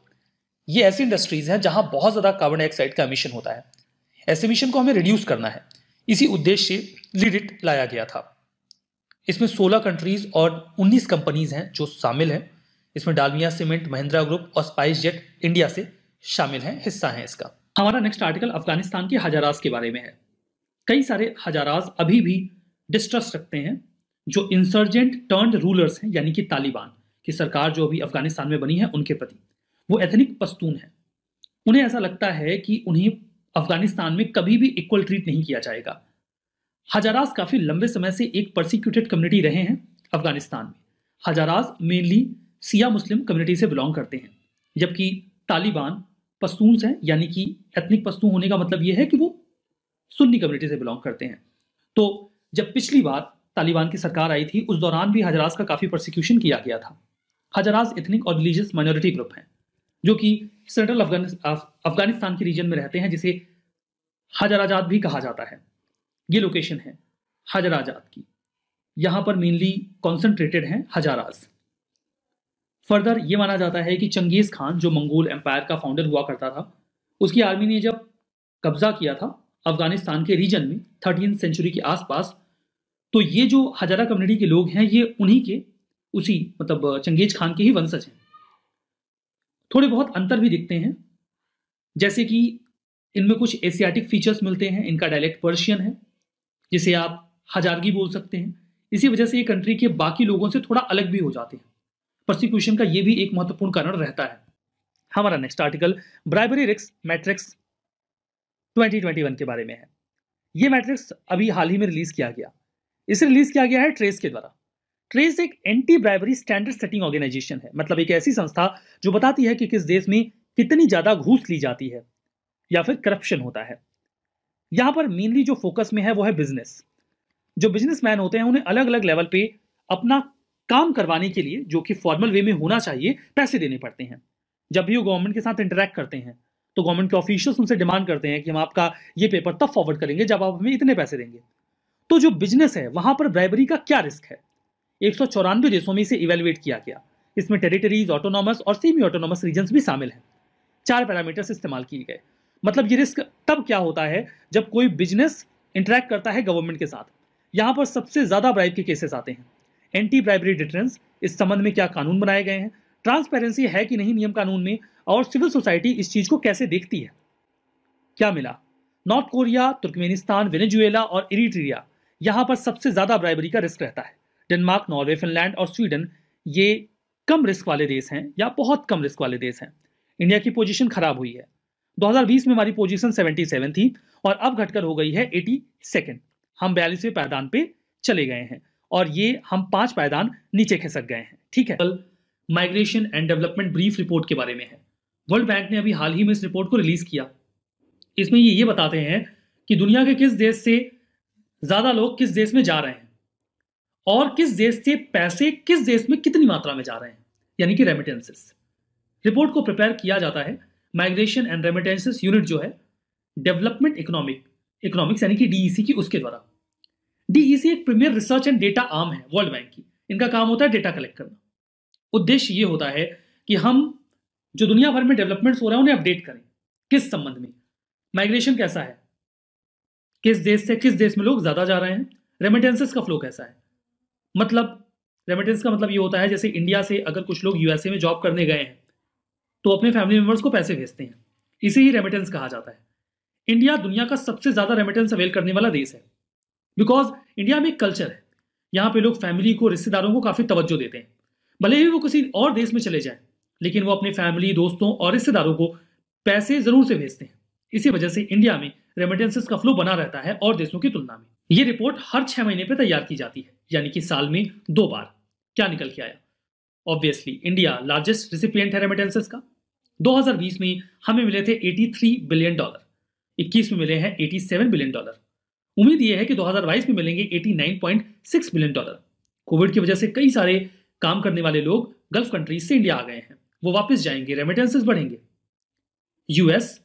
ये ऐसी इंडस्ट्रीज हैं जहां बहुत ज़्यादा कार्बन डाइऑक्साइड का एमिशन होता है ऐसे मिशन को हमें रिड्यूस करना है इसी उद्देश्य से लिडिट लाया गया था इसमें 16 कंट्रीज और 19 कंपनीज हैं जो शामिल हैं इसमें डालमिया सीमेंट महिंद्रा ग्रुप और स्पाइस जेट इंडिया से शामिल हैं हिस्सा हैं इसका हमारा नेक्स्ट आर्टिकल अफगानिस्तान के हजाराज के बारे में है कई सारे हजाराज अभी भी डिस्ट्रस्ट रखते हैं जो इंसर्जेंट टर्न रूलर्स हैं यानी कि तालिबान की सरकार जो अभी अफगानिस्तान में बनी है उनके प्रति वो एथनिक पस्तून है उन्हें ऐसा लगता है कि उन्हें अफगानिस्तान में कभी भी इक्वल ट्रीट नहीं किया जाएगा हजारास काफ़ी लंबे समय से एक प्रोसिक्यूटेड कम्युनिटी रहे हैं अफगानिस्तान में Hazaras mainly Shia Muslim community से बिलोंग करते हैं जबकि तालिबान पस्तून हैं यानी कि एथनिक पस्तून होने का मतलब यह है कि वो सुन्नी कम्युनिटी से बिलोंग करते हैं तो जब पिछली बार तालिबान की सरकार आई थी उस दौरान भी हजरास का काफ़ी प्रोसिक्यूशन किया गया था हजरास एथनिक और रिलीजियस माइनॉरिटी ग्रुप हैं जो कि सेंट्रल अफगानिस्तान के रीजन में रहते हैं जिसे हजराजात भी कहा जाता है ये लोकेशन है हजराजात की यहाँ पर मेनली कॉन्सेंट्रेटेड हैं हजाराज फर्दर ये माना जाता है कि चंगेज़ खान जो मंगोल एम्पायर का फाउंडर हुआ करता था उसकी आर्मी ने जब कब्जा किया था अफगानिस्तान के रीजन में थर्टीन सेंचुरी के आसपास तो ये जो हजारा कम्युनिटी के लोग हैं ये उन्हीं के उसी मतलब चंगेज खान के ही वंशज हैं थोड़े बहुत अंतर भी दिखते हैं जैसे कि इनमें कुछ एशियाटिक फीचर्स मिलते हैं इनका डायलेक्ट पर्शियन है जिसे आप हजारगी बोल सकते हैं इसी वजह से ये कंट्री के बाकी लोगों से थोड़ा अलग भी हो जाते हैं प्रोसिक्यूशन का ये भी एक महत्वपूर्ण कारण रहता है हमारा नेक्स्ट आर्टिकल ब्राइबरी रिक्स मैट्रिक्स 2021 के बारे में है ये मैट्रिक्स अभी हाल ही में रिलीज किया गया इसे रिलीज किया गया है ट्रेस के द्वारा ट्रेस एक anti bribery standard setting organisation है मतलब एक ऐसी संस्था जो बताती है कि किस देश में कितनी ज़्यादा घूस ली जाती है या फिर करप्शन होता है यहाँ पर मेनली जो फोकस में है वो है बिजनेस जो बिजनेसमैन होते हैं उन्हें अलग अलग लेवल पे अपना काम करवाने के लिए जो कि फॉर्मल वे में होना चाहिए पैसे देने पड़ते हैं जब भी वो गवर्नमेंट के साथ इंटरेक्ट करते हैं तो गवर्नमेंट के ऑफिशियल्स उनसे डिमांड करते हैं कि हम आपका ये पेपर तब फॉरवर्ड करेंगे जब आप हमें इतने पैसे देंगे तो जो बिजनेस है वहां पर ब्राइबरी का क्या रिस्क है एक देशों में इसे इवेल्युएट किया गया इसमें टेरिटरीज ऑटोनॉमस और सेमी ऑटोनॉमस रीजन भी शामिल हैं चार पैरामीटर्स इस्तेमाल किए गए मतलब ये रिस्क तब क्या होता है जब कोई बिजनेस इंटरेक्ट करता है गवर्नमेंट के साथ यहाँ पर सबसे ज़्यादा ब्राइब के केसेस आते हैं एंटी ब्राइबरी डिटरेंस इस संबंध में क्या कानून बनाए गए हैं ट्रांसपेरेंसी है कि नहीं नियम कानून में और सिविल सोसाइटी इस चीज़ को कैसे देखती है क्या मिला नॉर्थ कोरिया तुर्कमेनिस्तान वेनेजुएला और इरिट्रिया यहाँ पर सबसे ज़्यादा ब्राइबरी का रिस्क रहता है डेनमार्क नॉर्वे फिनलैंड और स्वीडन ये कम रिस्क वाले देश हैं या बहुत कम रिस्क वाले देश हैं इंडिया की पोजीशन खराब हुई है 2020 में हमारी पोजीशन 77 थी और अब घटकर हो गई है एटी सेकेंड हम बयालीसवें पायदान पे चले गए हैं और ये हम पांच पायदान नीचे खिसक गए हैं ठीक है migration and development brief report के बारे में है वर्ल्ड बैंक ने अभी हाल ही में इस रिपोर्ट को रिलीज किया इसमें ये ये बताते हैं कि दुनिया के किस देश से ज़्यादा लोग किस देश में जा रहे हैं और किस देश से पैसे किस देश में कितनी मात्रा में जा रहे हैं यानी कि रेमिटेंसेस रिपोर्ट को प्रिपेयर किया जाता है माइग्रेशन एंड रेमिटेंसेस यूनिट जो है डेवलपमेंट इकोनॉमिक इकोनॉमिक्स यानी कि डीईसी e की उसके द्वारा डीईसी e एक premier research and data arm है वर्ल्ड बैंक की इनका काम होता है डेटा कलेक्ट करना उद्देश्य ये होता है कि हम जो दुनिया भर में डेवलपमेंट्स हो रहे हैं उन्हें अपडेट करें किस संबंध में माइग्रेशन कैसा है किस देश से किस देश में लोग ज्यादा जा रहे हैं रेमिटेंसेस का फ्लो कैसा है मतलब रेमिटेंस का मतलब ये होता है जैसे इंडिया से अगर कुछ लोग यूएसए में जॉब करने गए हैं तो अपने फैमिली मेम्बर्स को पैसे भेजते हैं इसे ही रेमिटेंस कहा जाता है इंडिया दुनिया का सबसे ज़्यादा रेमिटेंस अवेल करने वाला देश है बिकॉज इंडिया में एक कल्चर है यहाँ पे लोग फैमिली को रिश्तेदारों को काफ़ी तवज्जो देते हैं भले ही वो किसी और देश में चले जाए लेकिन वो अपने फैमिली दोस्तों और रिश्तेदारों को पैसे ज़रूर से भेजते हैं इसी वजह से इंडिया में रेमिटेंसेस का फ्लो बना रहता है और देशों की तुलना में ये रिपोर्ट हर छः महीने पर तैयार की जाती है यानी कि साल में दो बार क्या निकल के आया ऑब्वियसली इंडिया लार्जेस्ट रिसिपियंट है रेमिटेंसेस का 2020 में हमें मिले थे 83 बिलियन डॉलर 21 में मिले हैं 87 बिलियन डॉलर उम्मीद यह है कि 2022 में मिलेंगे 89.6 बिलियन डॉलर कोविड की वजह से कई सारे काम करने वाले लोग गल्फ कंट्रीज से इंडिया आ गए हैं वो वापस जाएंगे रेमिटेंसेस बढ़ेंगे यूएस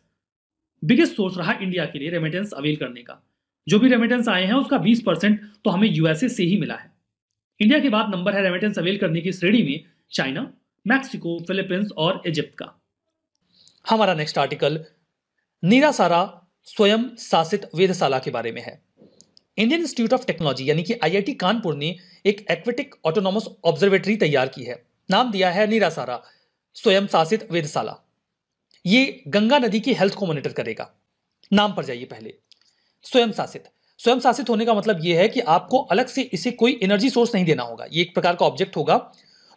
बिगेस्ट सोर्स रहा इंडिया के लिए रेमिटेंस अवेल करने का जो भी रेमिटेंस आए हैं उसका 20 परसेंट तो हमें यूएसए से ही मिला है इंडिया के बाद नंबर है रेमिटेंस अवेल करने की श्रेणी में चाइना मैक्सिको फिलीपींस और इजिप्त का हमारा नेक्स्ट आर्टिकल नीरा सारा स्वयं शासित वेधशाला के बारे में है इंडियन इंस्टीट्यूट ऑफ टेक्नोलॉजी यानी कि आईआईटी कानपुर ने एक एक्वेटिक ऑटोनॉमस ऑब्जर्वेटरी तैयार की है नाम दिया है नीरा सारा स्वयं शासित वेधशाला ये गंगा नदी की हेल्थ को मॉनिटर करेगा नाम पर जाइए पहले स्वयं शासित स्वयं शासित होने का मतलब यह है कि आपको अलग से इसे कोई एनर्जी सोर्स नहीं देना होगा ये एक प्रकार का ऑब्जेक्ट होगा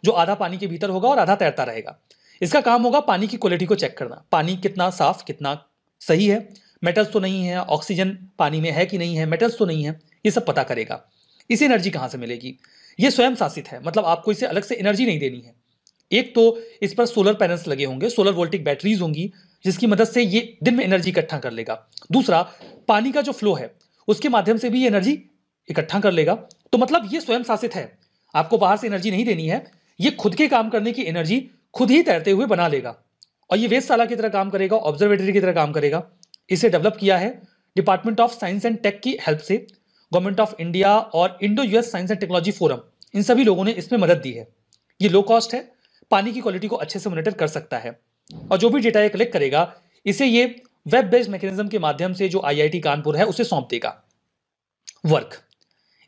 जो आधा पानी के भीतर होगा और आधा तैरता रहेगा इसका काम होगा पानी की क्वालिटी को चेक करना पानी कितना साफ कितना सही है मेटल्स तो नहीं है ऑक्सीजन पानी में है कि नहीं है मेटल्स तो नहीं है ये सब पता करेगा इसे एनर्जी कहाँ से मिलेगी ये स्वयं शासित है मतलब आपको इसे अलग से एनर्जी नहीं देनी है एक तो इस पर सोलर पैनल्स लगे होंगे सोलर वोल्टिक बैटरीज होंगी जिसकी मदद से ये दिन में एनर्जी इकट्ठा कर लेगा दूसरा पानी का जो फ्लो है उसके माध्यम से भी ये एनर्जी इकट्ठा कर लेगा तो मतलब ये स्वयं शासित है आपको बाहर से एनर्जी नहीं देनी है ये खुद के काम करने की एनर्जी खुद ही तैरते हुए बना लेगा और ये वेस्टशाला की तरह काम करेगा ऑब्जर्वेटरी की तरह काम करेगा इसे डेवलप किया है department of science and tech की हेल्प से गवर्नमेंट ऑफ इंडिया और Indo US science and technology forum इन सभी लोगों ने इसमें मदद दी है ये लो कॉस्ट है पानी की क्वालिटी को अच्छे से मॉनिटर कर सकता है और जो भी डेटा ये कलेक्ट करेगा इसे ये वेब बेस्ड मैकेनिज्म के माध्यम से जो आईआईटी कानपुर है उसे सौंप देगा वर्क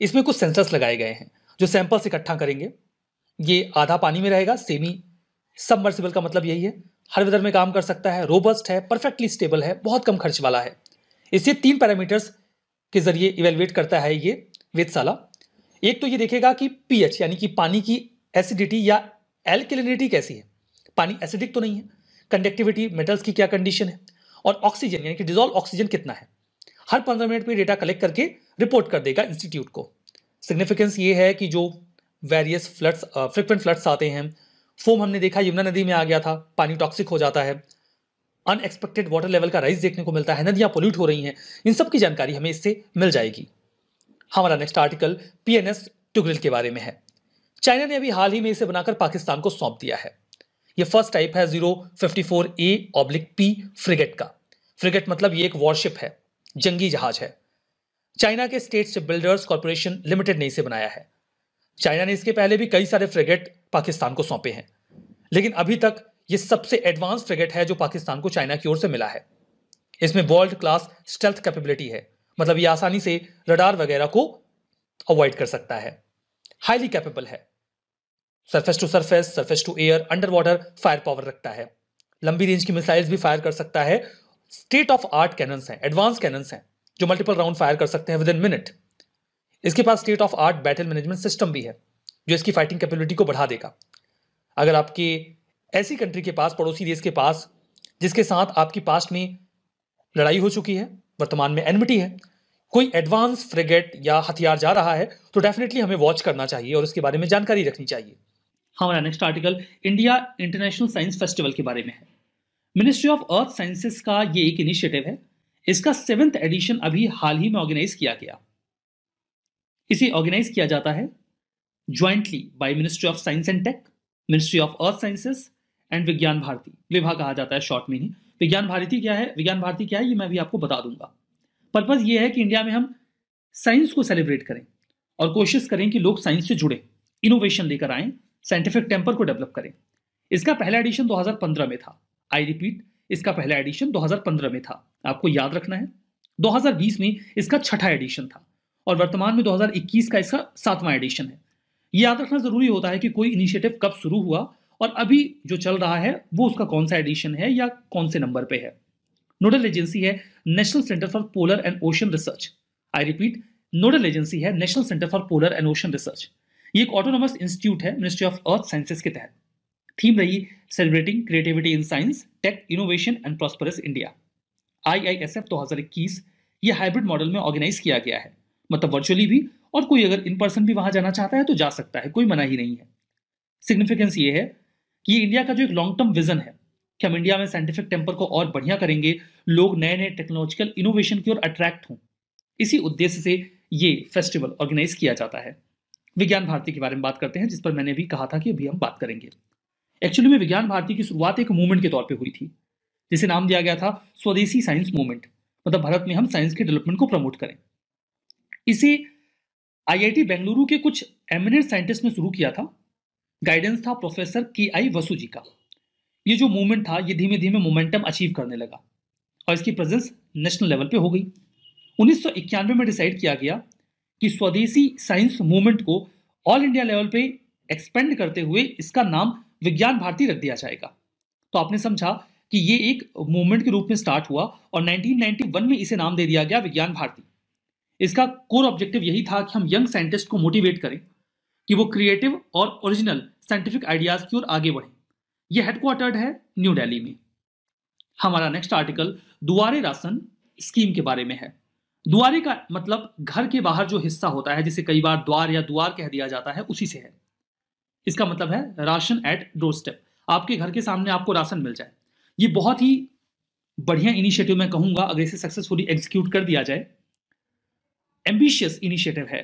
इसमें कुछ सेंसर्स लगाए गए हैं जो सैंपल्स इकट्ठा करेंगे ये आधा पानी में रहेगा सेमी सबमर्सिबल का मतलब यही है हर वेदर में काम कर सकता है रोबस्ट है परफेक्टली स्टेबल है बहुत कम खर्च वाला है इसे तीन पैरामीटर्स के जरिए इवेलुएट करता है ये वेदशाला एक तो ये देखेगा कि पीएच यानी कि पानी की एसिडिटी या एल्केलिनिटी कैसी है पानी एसिडिक तो नहीं है कंडक्टिविटी मेटल्स की क्या कंडीशन है और ऑक्सीजन यानी कि डिजोल्व ऑक्सीजन कितना है हर पंद्रह मिनट में डेटा कलेक्ट करके रिपोर्ट कर देगा इंस्टीट्यूट को सिग्निफिकेंस ये है कि जो वेरियस फ्लड्स फ्रिक्वेंट फ्लड्स आते हैं फोम हमने देखा यमुना नदी में आ गया था पानी टॉक्सिक हो जाता है अनएक्सपेक्टेड वाटर लेवल का राइज देखने को मिलता है नदियाँ पोल्यूट हो रही हैं इन सब की जानकारी हमें इससे मिल जाएगी हमारा next article P N S के बारे में है चाइना ने अभी हाल ही में इसे बनाकर पाकिस्तान को सौंप दिया है ये फर्स्ट टाइप है zero fifty four A oblique P frigate का फ्रिगेट मतलब ये एक वॉरशिप है जंगी जहाज है चाइना के state ship builders corporation limited ने इसे बनाया है चाइना ने इसके पहले भी कई सारे फ्रिगेट पाकिस्तान को सौंपे हैं लेकिन अभी तक ये सबसे एडवांस फ्रिगेट है जो पाकिस्तान को चाइना की ओर से मिला है इसमें वर्ल्ड क्लास स्टेल्थ कैपेबिलिटी है मतलब ये आसानी से रडार वगैरह को अवॉइड कर सकता है हाईली कैपेबल है surface to surface surface to air under water fire power रखता है लंबी रेंज की मिसाइल्स भी फायर कर सकता है स्टेट ऑफ आर्ट कैनन्स हैं एडवांस कैनन्स हैं जो मल्टीपल राउंड फायर कर सकते हैं विद इन मिनट इसके पास state of art battle management system भी है जो इसकी फाइटिंग कैपेबिलिटी को बढ़ा देगा अगर आपके ऐसी कंट्री के पास पड़ोसी देश के पास जिसके साथ आपकी पास्ट में लड़ाई हो चुकी है वर्तमान में एनमिटी है कोई एडवांस फ्रिगेट या हथियार जा रहा है तो डेफिनेटली हमें वॉच करना चाहिए और उसके बारे में जानकारी रखनी चाहिए हमारा next article India international science festival के बारे में है मिनिस्ट्री ऑफ अर्थ साइंसेस का ये एक इनिशिएटिव है इसका सेवेंथ एडिशन अभी हाल ही में ऑर्गेनाइज किया गया इसे ऑर्गेनाइज किया जाता है jointly by ministry of science and tech ministry of earth sciences and Vijnana Bharati विभाग कहा जाता है शॉर्ट में ही विज्ञान भारती क्या है विज्ञान भारती क्या है ये मैं भी आपको बता दूंगा पर्पज ये है कि इंडिया में हम साइंस को सेलिब्रेट करें और कोशिश करें कि लोग साइंस से जुड़े इनोवेशन लेकर आएं साइंटिफिक टेम्पर को डेवलप करें इसका पहला एडिशन 2015 में था आई रिपीट इसका पहला एडिशन 2015 में था आपको याद रखना है 2020 में इसका छठा एडिशन था और वर्तमान में 2021 का इसका सातवां एडिशन है ये याद रखना जरूरी होता है कि कोई इनिशिएटिव कब शुरू हुआ और अभी जो चल रहा है वो उसका कौन सा एडिशन है या कौन से नंबर पे है नोडल एजेंसी है national centre for polar and ocean research I repeat nodal agency है national centre for polar and ocean research ये एक ऑटोनोमस इंस्टीट्यूट है मिनिस्ट्री ऑफ अर्थ साइंसेस के तहत थीम रही celebrating creativity in science tech innovation and prosperous India I I S F दो हज़ार इक्कीस ये हाइब्रिड मॉडल में ऑर्गेनाइज किया गया है मतलब वर्चुअली भी और कोई अगर इन पर्सन भी वहां जाना चाहता है तो जा सकता है कोई मना ही नहीं है सिग्निफिकेंस ये है कि ये इंडिया का जो एक लॉन्ग टर्म विजन है कि हम इंडिया में साइंटिफिक टेम्पर को और बढ़िया करेंगे लोग नए नए टेक्नोलॉजिकल इनोवेशन की ओर अट्रैक्ट हों इसी उद्देश्य से ये फेस्टिवल ऑर्गेनाइज किया जाता है विज्ञान भारती के बारे में बात करते हैं जिस पर मैंने भी कहा था कि अभी हम बात करेंगे एक्चुअली में विज्ञान भारती की शुरुआत एक मूवमेंट के तौर पर हुई थी जिसे नाम दिया गया था स्वदेशी साइंस मूवमेंट मतलब भारत में हम साइंस के डेवलपमेंट को प्रमोट करें इसे आईआईटी बेंगलुरु के कुछ एमिनेंट साइंटिस्ट ने शुरू किया था गाइडेंस था प्रोफेसर के आई वसु जी का ये जो मूवमेंट था ये धीमे धीमे मोमेंटम अचीव करने लगा और इसकी प्रेजेंस नेशनल लेवल पे हो गई उन्नीस में डिसाइड किया गया कि स्वदेशी साइंस मूवमेंट को ऑल इंडिया लेवल पे एक्सपेंड करते हुए इसका नाम विज्ञान भारती रख दिया जाएगा तो आपने समझा कि ये एक मूवमेंट के रूप में स्टार्ट हुआ और 1991 में इसे नाम दे दिया गया विज्ञान भारती इसका कोर ऑब्जेक्टिव यही था कि हम यंग साइंटिस्ट को मोटिवेट करें कि वो क्रिएटिव और ओरिजिनल साइंटिफिक आइडियाज की ओर आगे बढ़े यह हेडक्वार्टर्ड है न्यू दिल्ली में हमारा next article Duare ration scheme के बारे में है द्वारे का मतलब घर के बाहर जो हिस्सा होता है जिसे कई बार द्वार या द्वार कह दिया जाता है उसी से है इसका मतलब है राशन एट डोर स्टेप आपके घर के सामने आपको राशन मिल जाए ये बहुत ही बढ़िया इनिशिएटिव मैं कहूंगा अगर इसे सक्सेसफुली एग्जीक्यूट कर दिया जाए एम्बिशियस इनिशिएटिव है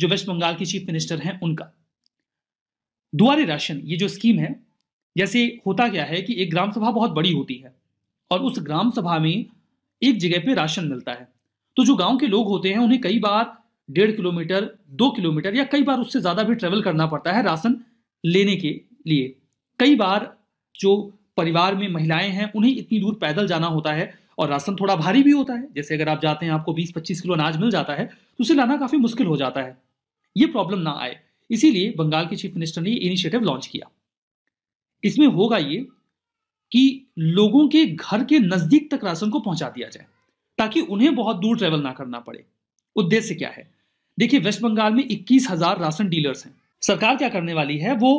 जो वेस्ट बंगाल की चीफ मिनिस्टर हैं उनका दुआरे राशन ये जो स्कीम है जैसे होता क्या है कि एक ग्राम सभा बहुत बड़ी होती है और उस ग्राम सभा में एक जगह पे राशन मिलता है तो जो गांव के लोग होते हैं उन्हें कई बार डेढ़ किलोमीटर दो किलोमीटर या कई बार उससे ज़्यादा भी ट्रेवल करना पड़ता है राशन लेने के लिए कई बार जो परिवार में महिलाएं हैं उन्हें इतनी दूर पैदल जाना होता है और राशन थोड़ा भारी भी होता है जैसे अगर आप जाते हैं आपको 20-25 किलो अनाज मिल जाता है तो उसे लाना काफ़ी मुश्किल हो जाता है ये प्रॉब्लम ना आए इसीलिए बंगाल के चीफ मिनिस्टर ने ये इनिशिएटिव लॉन्च किया इसमें होगा ये कि लोगों के घर के नज़दीक तक राशन को पहुंचा दिया जाए ताकि उन्हें बहुत दूर ट्रेवल ना करना पड़े उद्देश्य क्या है देखिए वेस्ट बंगाल में इक्कीस हजार राशन डीलर्स हैं सरकार क्या करने वाली है वो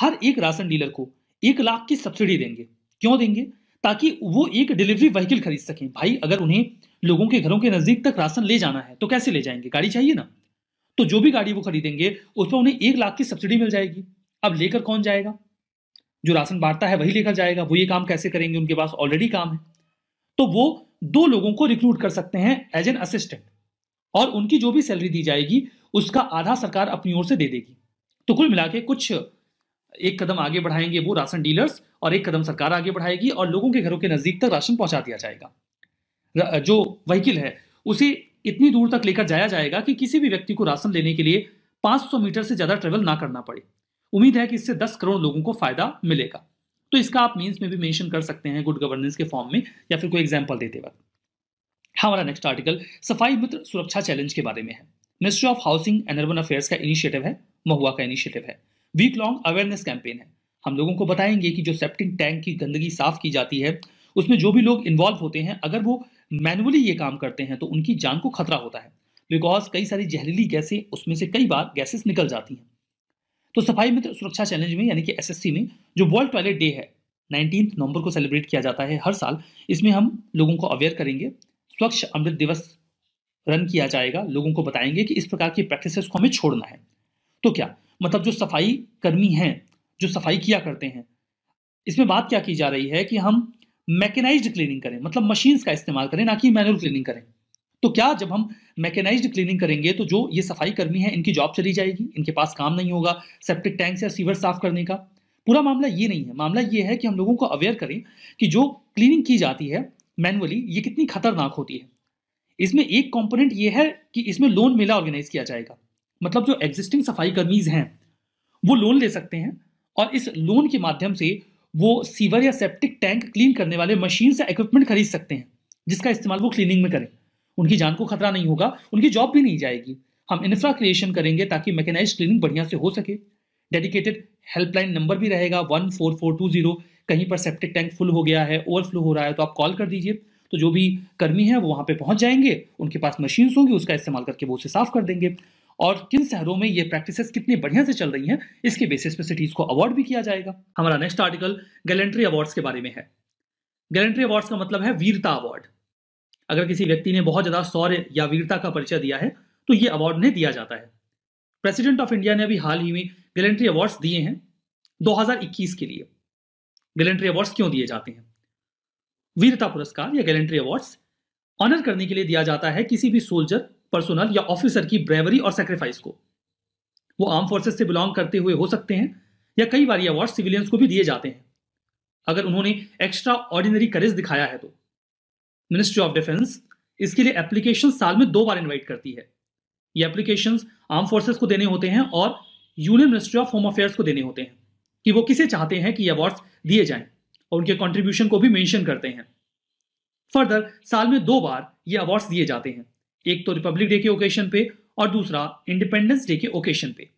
हर एक राशन डीलर को एक लाख की सब्सिडी देंगे क्यों देंगे ताकि वो एक डिलीवरी व्हीकल खरीद सकें भाई अगर उन्हें लोगों के घरों के नजदीक तक राशन ले जाना है तो कैसे ले जाएंगे गाड़ी चाहिए ना तो जो भी गाड़ी वो खरीदेंगे उस पर उन्हें एक लाख की सब्सिडी मिल जाएगी अब लेकर कौन जाएगा जो राशन बांटता है वही लेकर जाएगा वो ये काम कैसे करेंगे उनके पास ऑलरेडी काम है तो वो दो लोगों को रिक्रूट कर सकते हैं एज एन असिस्टेंट और उनकी जो भी सैलरी दी जाएगी उसका आधा सरकार अपनी ओर से दे देगी तो कुल मिला कुछ एक कदम आगे बढ़ाएंगे वो राशन डीलर्स और एक कदम सरकार आगे बढ़ाएगी और लोगों के घरों के नजदीक तक राशन पहुंचा दिया जाएगा जो वहीकिल है उसे इतनी दूर तक लेकर जाया जाएगा कि किसी भी व्यक्ति को राशन लेने के लिए 500 मीटर से ज्यादा ट्रेवल ना करना पड़े उम्मीद है कि इससे 10 करोड़ लोगों को फायदा मिलेगा तो इसका आप मीन्स में भी मेंशन कर सकते हैं गुड गवर्नेंस के फॉर्म में या फिर कोई एग्जाम्पल देते वक्त हाँ, हमारा नेक्स्ट आर्टिकल सफाई मित्र सुरक्षा चैलेंज के बारे में है ministry of housing and urban affairs का इनिशिएटिव है महुआ का इनिशिएटिव है वीक लॉन्ग अवेयरनेस कैंपेन है हम लोगों को बताएंगे कि जो सेप्टिक टैंक की गंदगी साफ की जाती है उसमें जो भी लोग इन्वॉल्व होते हैं अगर वो मैनुअली ये काम करते हैं तो उनकी जान को खतरा होता है बिकॉज कई सारी जहरीली गैसें उसमें से कई बार गैसेस निकल जाती हैं तो सफाई मित्र सुरक्षा चैलेंज में यानी कि एसएससी में जो वर्ल्ड टॉयलेट डे है नाइनटीन नवंबर को सेलिब्रेट किया जाता है हर साल इसमें हम लोगों को अवेयर करेंगे स्वच्छ अमृत दिवस रन किया जाएगा लोगों को बताएंगे कि इस प्रकार की प्रैक्टिसेस को हमें छोड़ना है तो क्या मतलब जो सफाई कर्मी हैं जो सफाई किया करते हैं इसमें बात क्या की जा रही है कि हम मैकेनाइज्ड क्लीनिंग करें मतलब मशीन्स का इस्तेमाल करें ना कि मैनुअल क्लीनिंग करें तो क्या जब हम मैकेनाइज्ड क्लीनिंग करेंगे तो जो ये सफाई कर्मी है इनकी जॉब चली जाएगी इनके पास काम नहीं होगा सेप्टिक टैंक या सीवर साफ करने का पूरा मामला ये नहीं है मामला ये है कि हम लोगों को अवेयर करें कि जो क्लीनिंग की जाती है मैनुअली ये कितनी खतरनाक होती है इसमें एक कॉम्पोनेंट ये है कि इसमें लोन मेला ऑर्गेनाइज किया जाएगा मतलब जो एग्जिस्टिंग सफाई कर्मीज हैं वो लोन ले सकते हैं और इस लोन के माध्यम से वो सीवर या सेप्टिक टैंक क्लीन करने वाले मशीन से इक्विपमेंट खरीद सकते हैं जिसका इस्तेमाल वो क्लीनिंग में करें उनकी जान को खतरा नहीं होगा उनकी जॉब भी नहीं जाएगी हम इंफ्रा क्रिएशन करेंगे ताकि मैकेनाइज क्लीनिंग बढ़िया से हो सके डेडिकेटेड हेल्पलाइन नंबर भी रहेगा one four four two zero कहीं पर सेप्टिक टैंक फुल हो गया है ओवरफ्लो हो रहा है तो आप कॉल कर दीजिए तो जो भी कर्मी है वो वहाँ पे पहुँच जाएंगे उनके पास मशीन्स होंगी उसका इस्तेमाल करके वो उसे साफ कर देंगे और किन शहरों में ये प्रैक्टिसेस कितनी बढ़िया से चल रही हैं इसके बेसिस पे सिटीज को अवार्ड भी किया जाएगा हमारा नेक्स्ट आर्टिकल गैलेंट्री अवार्ड्स के बारे में है गैलेंट्री अवार्ड्स का मतलब है वीरता अवार्ड अगर किसी व्यक्ति ने बहुत ज़्यादा शौर्य या वीरता का परिचय दिया है तो ये अवार्ड उन्हें दिया जाता है प्रेसिडेंट ऑफ इंडिया ने अभी हाल ही में गैलेंट्री अवार्ड्स दिए हैं 2021 के लिए गैलेंट्री अवार्ड्स क्यों दिए जाते हैं वीरता पुरस्कार या गैलेंट्री अवार्ड्स ऑनर करने के लिए दिया जाता है किसी भी सोल्जर पर्सोनल या ऑफिसर की ब्रेवरी और सेक्रीफाइस को वो आर्म फोर्सेस से बिलोंग करते हुए हो सकते हैं या कई बार ये अवार्ड सिविलियंस को भी दिए जाते हैं अगर उन्होंने एक्स्ट्रा ऑर्डिनरी करेज दिखाया है तो मिनिस्ट्री ऑफ डिफेंस इसके लिए एप्लीकेशन साल में दो बार इन्वाइट करती है ये एप्लीकेशन आर्म फोर्सेस को देने होते हैं और union ministry of home affairs को देने होते हैं कि वो किसे चाहते हैं कि अवार्ड्स दिए जाएं और उनके कॉन्ट्रीब्यूशन को भी मैंशन करते हैं फर्दर साल में दो बार ये अवार्ड्स दिए जाते हैं एक तो रिपब्लिक डे के ओकेशन पे और दूसरा इंडिपेंडेंस डे के ओकेशन पे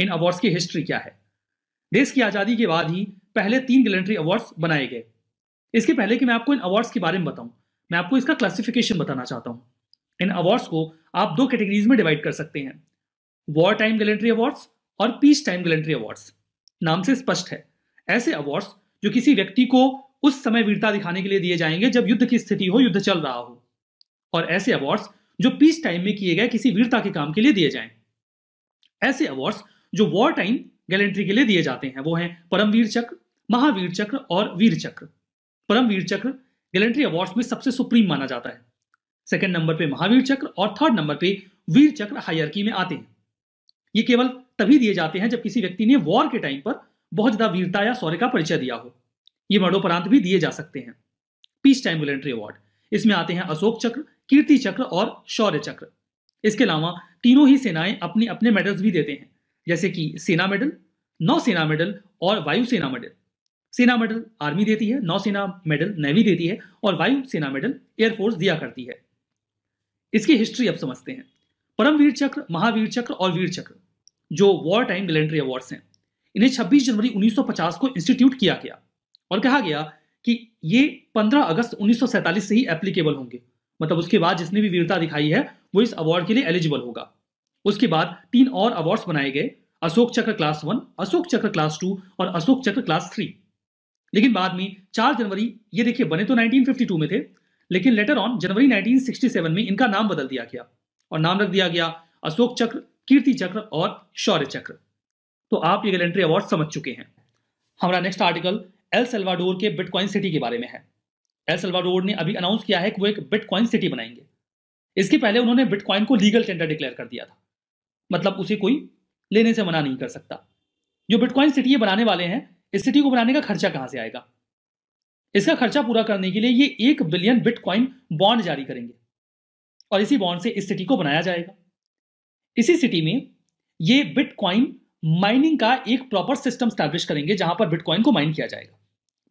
इन अवार्ड्स की हिस्ट्री क्या है देश की आज़ादी के बाद ही पहले तीन गैलेंट्री अवार्ड्स बनाए गए इसके पहले कि मैं आपको इन अवार्ड्स के बारे में बताऊं मैं आपको इसका क्लासिफिकेशन बताना चाहता हूं इन अवार्ड्स को आप दो कैटेगरीज में डिवाइड कर सकते हैं वॉर टाइम गैलेंट्री अवार्ड्स और पीस टाइम गैलेंट्री अवार्ड्स नाम से स्पष्ट है ऐसे अवार्ड्स जो किसी व्यक्ति को उस समय वीरता दिखाने के लिए दिए जाएंगे जब युद्ध की स्थिति हो युद्ध चल रहा हो और ऐसे अवार्ड्स जो पीस टाइम में किए गए किसी वीरता के काम के लिए दिए जाए ऐसे अवार्ड्स जो वॉर टाइम गैलेंट्री के लिए दिए जाते हैं वो हैं परमवीर चक्र महावीर चक्र और वीर चक्र परमवीर चक्र गैलेंट्री अवार्ड्स में सबसे सुप्रीम माना जाता है सेकेंड नंबर पे महावीर चक्र और थर्ड नंबर पे वीर चक्र हायरकी में आते हैं ये केवल तभी दिए जाते हैं जब किसी व्यक्ति ने वॉर के टाइम पर बहुत ज्यादा वीरता या शौर्य का परिचय दिया हो ये मरणोपरांत भी दिए जा सकते हैं पीस टाइम वॉलेंट्री अवार्ड इसमें आते हैं अशोक चक्र कीर्ति चक्र और शौर्य चक्र इसके अलावा तीनों ही सेनाएं अपने अपने मेडल्स भी देते हैं जैसे कि सेना मेडल नौसेना मेडल और वायुसेना मेडल सेना मेडल आर्मी देती है नौसेना मेडल नेवी देती है और वायु सेना मेडल एयरफोर्स दिया करती है इसकी हिस्ट्री अब समझते हैं परमवीर चक्र महावीर चक्र और वीर चक्र जो वॉर टाइम मिलिट्री अवार्ड्स हैं इन्हें 26 जनवरी 1950 को इंस्टीट्यूट किया गया और कहा गया कि ये 15 अगस्त 1947 से ही एप्लीकेबल होंगे मतलब उसके बाद जिसने भी वीरता दिखाई है वो इस अवार्ड के लिए एलिजिबल होगा उसके बाद तीन और अवार्ड्स बनाए गए अशोक चक्र क्लास वन अशोक चक्र क्लास टू और अशोक चक्र क्लास थ्री लेकिन बाद में चार जनवरी ये देखिए बने तो 1952 में थे लेकिन लेटर ऑन जनवरी 1967 में इनका नाम बदल दिया गया और नाम रख दिया गया अशोक चक्र कीर्ति चक्र और शौर्य चक्र तो आप ये गैलेंट्री अवार्ड समझ चुके हैं हमारा नेक्स्ट आर्टिकल एल सेल्वाडोर के बिटकॉइन सिटी के बारे में है एल सेल्वाडोर ने अभी अनाउंस किया है कि वो एक बिटकॉइन सिटी बनाएंगे इसके पहले उन्होंने बिटकॉइन को लीगल टेंडर डिक्लेयर कर दिया था मतलब उसे कोई लेने से मना नहीं कर सकता जो बिटकॉइन सिटी ये बनाने वाले हैं इस सिटी को बनाने का खर्चा कहां से आएगा इसका खर्चा पूरा करने के लिए ये एक बिलियन बिटकॉइन बॉन्ड जारी करेंगे और इसी बॉन्ड से इस सिटी को बनाया जाएगा इसी सिटी में ये बिटकॉइन माइनिंग का एक प्रॉपर सिस्टम स्टैब्लिश करेंगे जहां पर बिटकॉइन को माइन किया जाएगा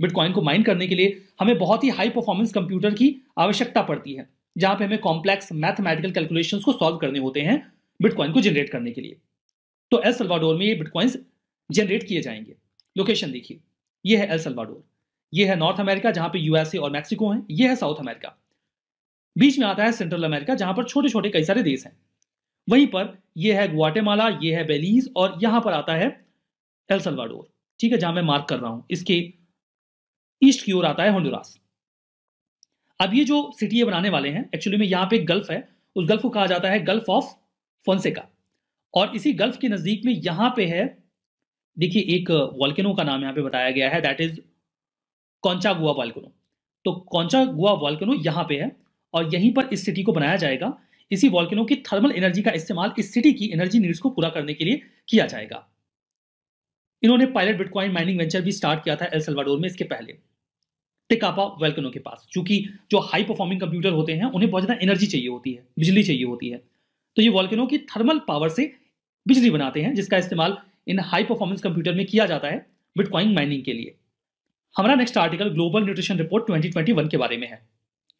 बिटकॉइन को माइन करने के लिए हमें बहुत ही हाई परफॉर्मेंस कंप्यूटर की आवश्यकता पड़ती है जहां पे हमें कॉम्प्लेक्स मैथमेटिकल कैलकुलेशन को सॉल्व करने होते हैं बिटकॉइन को जनरेट करने के लिए तो एस सल्वाडोर में ये बिटकॉइंस जनरेट किए जाएंगे लोकेशन देखिए ये है एल्सलवाडोर ये है नॉर्थ अमेरिका जहां पे यूएसए और मैक्सिको हैं ये है साउथ अमेरिका बीच में आता है सेंट्रल अमेरिका जहां पर छोटे छोटे कई सारे देश हैं वहीं पर यह है ग्वाटेमाला ये है बेलीज और यहां पर आता है एल ठीक है जहां मैं मार्क कर रहा हूं इसके ईस्ट की ओर आता है होंडुरास अब ये जो सिटी बनाने वाले हैं एक्चुअली में यहाँ पे एक गल्फ है उस गल्फ को कहा जाता है गल्फ ऑफ फोनसेका और इसी गल्फ के नजदीक में यहां पे है देखिए एक वॉल्केनो का नाम यहाँ पे बताया गया है दैट इज कौचा गुआ वॉल्केनो तो कौचा गुआ वॉल्केनो यहाँ पे है और यहीं पर इस सिटी को बनाया जाएगा इसी वॉल्केनो की थर्मल एनर्जी का इस्तेमाल इस सिटी की एनर्जी नीड्स को पूरा करने के लिए किया जाएगा इन्होंने पायलट बिटकॉइन माइनिंग वेंचर भी स्टार्ट किया था एल सल्वाडोर में इसके पहले टिकापा वेल्कनो के पास क्योंकि जो हाई परफॉर्मिंग कंप्यूटर होते हैं उन्हें बहुत ज़्यादा एनर्जी चाहिए होती है बिजली चाहिए होती है तो ये वॉल्कनो की थर्मल पावर से बिजली बनाते हैं जिसका इस्तेमाल इन हाई परफॉर्मेंस कंप्यूटर में किया जाता है बिटकॉइन माइनिंग के लिए हमारा next article global nutrition report 2021 के बारे में है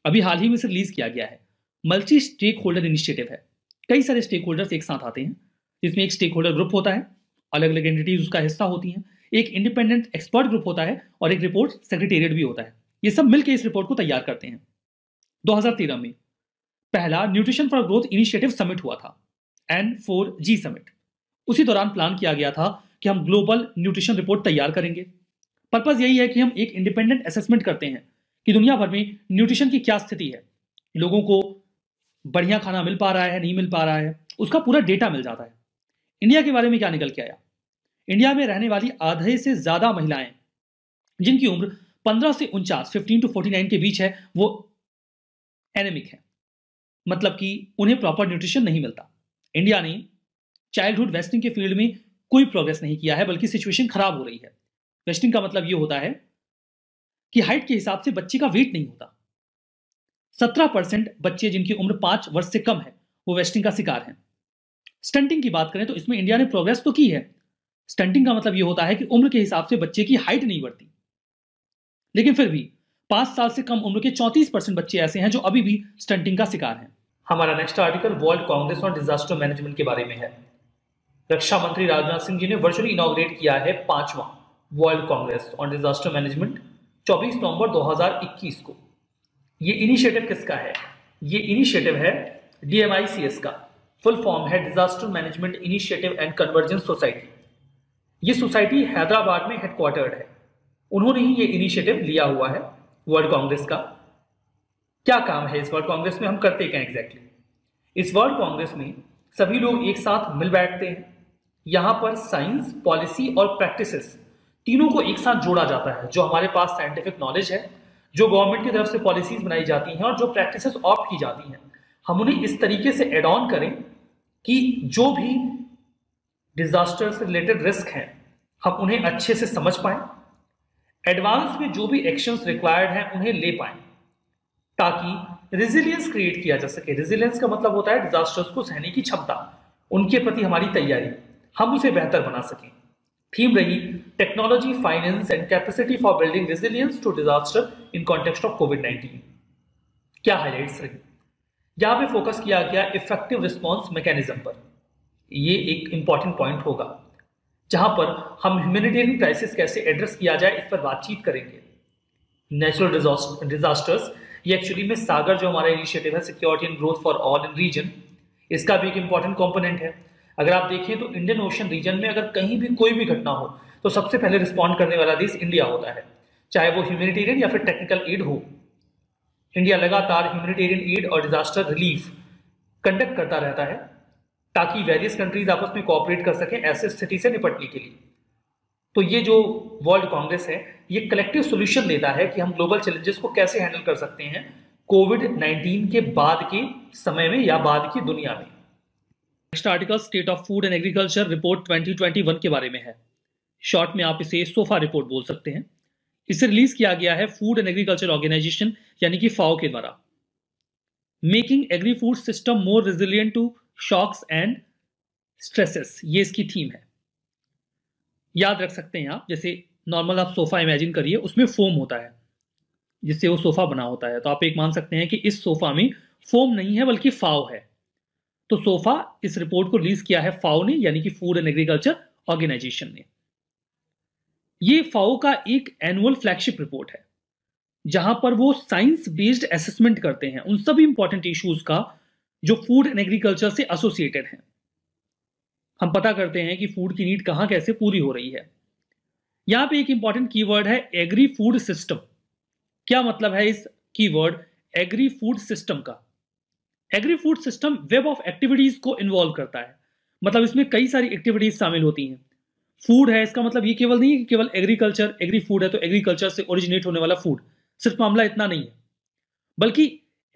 अभी हाल ही में इसे रिलीज किया गया है मल्टी स्टेक होल्डर इनिशिएटिव है कई सारे स्टेक होल्डर्स एक साथ आते हैं जिसमें एक स्टेक होल्डर ग्रुप होता है अलग अलग एंटिटीज उसका हिस्सा होती हैं एक इंडिपेंडेंट एक्सपर्ट ग्रुप होता है और एक रिपोर्ट सेक्रेटेरिएट भी होता है ये सब मिलकर इस रिपोर्ट को तैयार करते हैं 2013 में पहला nutrition for growth initiative summit हुआ था एन फोर जी समिट उसी दौरान प्लान किया गया था कि हम ग्लोबल न्यूट्रिशन रिपोर्ट तैयार करेंगे पर्पज यही है कि हम एक इंडिपेंडेंट असेसमेंट करते हैं कि दुनिया भर में न्यूट्रिशन की क्या स्थिति है लोगों को बढ़िया खाना मिल पा रहा है नहीं मिल पा रहा है उसका पूरा डेटा मिल जाता है इंडिया के बारे में क्या निकल के आया इंडिया में रहने वाली आधे से ज्यादा महिलाएं जिनकी उम्र 15 से उनचास 15 टू 49 के बीच है वो एनेमिक है मतलब कि उन्हें प्रॉपर न्यूट्रिशन नहीं मिलता इंडिया ने चाइल्डहुड वेस्टिंग के फील्ड में कोई प्रोग्रेस नहीं किया है बल्कि सिचुएशन खराब हो रही है वेस्टिंग का मतलब ये होता है कि हाइट के हिसाब से बच्चे का वेट नहीं होता सत्रह परसेंट बच्चे जिनकी उम्र पांच वर्ष से कम है वो वेस्टिंग का शिकार है स्टंटिंग की बात करें तो इसमें इंडिया ने प्रोग्रेस तो की है स्टंटिंग का मतलब ये होता है कि उम्र के हिसाब से बच्चे की हाइट नहीं बढ़ती लेकिन फिर भी पांच साल से कम उम्र के चौंतीस परसेंट बच्चे ऐसे हैं जो अभी भी स्टंटिंग का शिकार हैं हमारा next article world congress on disaster management के बारे में है रक्षा मंत्री राजनाथ सिंह जी ने वर्चुअली इनोग्रेट किया है पांचवा world congress on disaster management 24 नवंबर 2021 को ये इनिशिएटिव किसका है ये इनिशिएटिव है डीएमआईसीएस का फुल फॉर्म है disaster management initiative and convergence society ये सोसाइटी हैदराबाद में हेडक्वार्टर्ड है उन्होंने ही ये इनिशिएटिव लिया हुआ है वर्ल्ड कांग्रेस का क्या काम है इस वर्ल्ड कांग्रेस में हम करते क्या एग्जैक्टली exactly? इस वर्ल्ड कांग्रेस में सभी लोग एक साथ मिल बैठते हैं यहां पर साइंस पॉलिसी और प्रैक्टिसेस तीनों को एक साथ जोड़ा जाता है जो हमारे पास साइंटिफिक नॉलेज है जो गवर्नमेंट की तरफ से पॉलिसीज बनाई जाती हैं और जो प्रैक्टिसेस ऑप्ट की जाती हैं हम उन्हें इस तरीके से एड ऑन करें कि जो भी डिजास्टर से रिलेटेड रिस्क हैं हम उन्हें अच्छे से समझ पाए एडवांस में जो भी एक्शंस रिक्वायर्ड हैं उन्हें ले पाए ताकि रेजिलियंस क्रिएट किया जा सके रिजिलियंस का मतलब होता है डिजास्टर्स को सहने की क्षमता उनके प्रति हमारी तैयारी हम उसे बेहतर बना सकें थीम रही technology finance and capacity for building resilience to disaster in context of COVID nineteen क्या हाईलाइट्स रही यहाँ पे फोकस किया गया इफेक्टिव रिस्पॉन्स मैकेनिज्म पर ये एक इंपॉर्टेंट पॉइंट होगा जहां पर हम ह्यूमैनिटेरियन क्राइसिस कैसे एड्रेस किया जाए इस पर बातचीत करेंगे नेचुरल डिजास्टर्स ये एक्चुअली में सागर जो हमारा इनिशिएटिव है security and growth for all in region इसका भी एक इंपॉर्टेंट कॉम्पोनेंट है अगर आप देखिए तो इंडियन ओशन रीजन में अगर कहीं भी कोई भी घटना हो तो सबसे पहले रिस्पॉन्ड करने वाला देश इंडिया होता है चाहे वो ह्यूमिनिटेरियन या फिर टेक्निकल एड हो इंडिया लगातार ह्यूमिनिटेरियन एड और डिजास्टर रिलीफ कंडक्ट करता रहता है ताकि वेरियस कंट्रीज आपस में कॉपरेट कर सकें ऐसे स्थिति से निपटने के लिए तो ये जो वर्ल्ड कांग्रेस है ये कलेक्टिव सोल्यूशन देता है कि हम ग्लोबल चैलेंजेस को कैसे हैंडल कर सकते हैं कोविड 19 के बाद के समय में या बाद की दुनिया में next article state of food and agriculture report 2021 के बारे में है शॉर्ट में आप इसे सोफा रिपोर्ट बोल सकते हैं इसे रिलीज किया गया है फूड एंड एग्रीकल्चर ऑर्गेनाइजेशन यानी कि फाओ के द्वारा making agri food system more resilient to shocks and stresses ये इसकी थीम है याद रख सकते हैं आप जैसे नॉर्मल आप सोफा इमेजिन करिए उसमें फोम होता है जिससे वो सोफा बना होता है तो आप एक मान सकते हैं कि इस सोफा में फोम नहीं है बल्कि फाव है तो सोफा इस रिपोर्ट को रिलीज किया है फाओ ने यानी कि फूड एंड एग्रीकल्चर ऑर्गेनाइजेशन ने ये फाओ का एक एनुअल फ्लैगशिप रिपोर्ट है जहां पर वो साइंस बेस्ड असेसमेंट करते हैं उन सभी इंपॉर्टेंट इश्यूज का जो फूड एंड एग्रीकल्चर से एसोसिएटेड हैं हम पता करते हैं कि फूड की नीड कहां कैसे पूरी हो रही है यहां पे एक इंपॉर्टेंट कीवर्ड है एग्री फूड सिस्टम क्या मतलब है इस कीवर्ड एग्री फूड सिस्टम का agri food system web of activities को इन्वॉल्व करता है मतलब इसमें कई सारी एक्टिविटीज शामिल होती हैं फूड है इसका मतलब ये केवल नहीं है कि केवल एग्रीकल्चर एग्री फूड है तो एग्रीकल्चर से ओरिजिनेट होने वाला फूड सिर्फ मामला इतना नहीं है बल्कि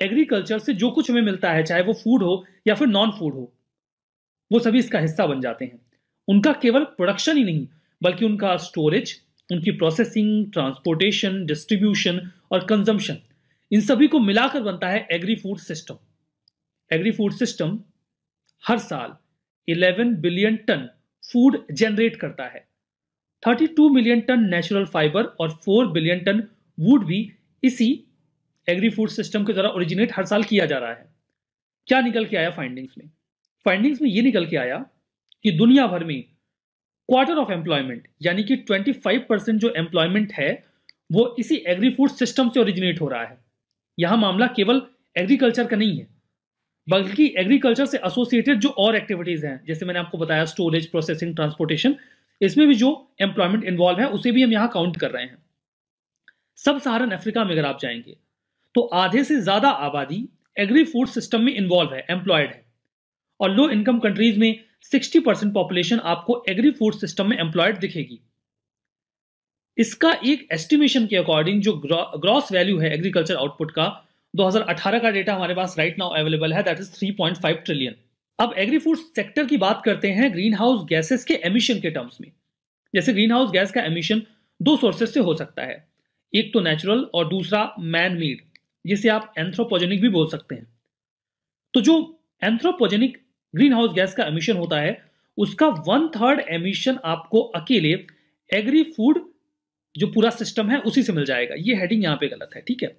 एग्रीकल्चर से जो कुछ हमें मिलता है चाहे वो फूड हो या फिर नॉन फूड हो वो सभी इसका हिस्सा बन जाते हैं उनका केवल प्रोडक्शन ही नहीं बल्कि उनका स्टोरेज उनकी प्रोसेसिंग ट्रांसपोर्टेशन डिस्ट्रीब्यूशन और कंजम्पशन इन सभी को मिलाकर बनता है agri food system agri food system हर साल 11 बिलियन टन फूड जनरेट करता है 32 मिलियन टन नेचुरल फाइबर और 4 बिलियन टन वुड भी इसी एग्री फूड सिस्टम के द्वारा ओरिजिनेट हर साल किया जा रहा है क्या निकल के आया फाइंडिंग्स में फाइंडिंग्स में ये निकल के आया कि दुनिया भर में क्वार्टर ऑफ एम्प्लॉयमेंट यानी कि 25 परसेंट जो एम्प्लॉयमेंट है वो इसी एग्री फूड सिस्टम से ओरिजिनेट हो रहा है यह मामला केवल एग्रीकल्चर का नहीं है बल्कि एग्रीकल्चर से एसोसिएटेड जो और एक्टिविटीज हैं जैसे मैंने आपको बताया स्टोरेज प्रोसेसिंग ट्रांसपोर्टेशन इसमें भी जो एम्प्लॉयमेंट इन्वॉल्व है उसे भी हम यहाँ काउंट कर रहे हैं सब सहारन अफ्रीका में अगर आप जाएंगे तो आधे से ज्यादा आबादी एग्री फूड सिस्टम में इन्वॉल्व है एम्प्लॉयड है और लो इनकम कंट्रीज में 60 परसेंट पॉपुलेशन आपको एग्री फूड सिस्टम में एम्प्लॉयड दिखेगी इसका एक एस्टिमेशन के अकॉर्डिंग जो ग्रॉस वैल्यू है एग्रीकल्चर आउटपुट का 2018 का डेटा हमारे पास राइट नाउ अवेलेबल है दैट इज 3.5 ट्रिलियन अब एग्री फूड सेक्टर की बात करते हैं ग्रीन हाउस गैसेस के एमिशन के टर्म्स में जैसे ग्रीन हाउस गैस का एमिशन दो सोर्सेस से हो सकता है एक तो नेचुरल और दूसरा मैन मेड जिसे आप एंथ्रोपोजेनिक भी बोल सकते हैं तो जो एंथ्रोपोजेनिक ग्रीन हाउस गैस का एमिशन होता है उसका वन थर्ड एमिशन आपको अकेले एग्री फूड जो पूरा सिस्टम है उसी से मिल जाएगा ये हेडिंग यहां पे गलत है ठीक है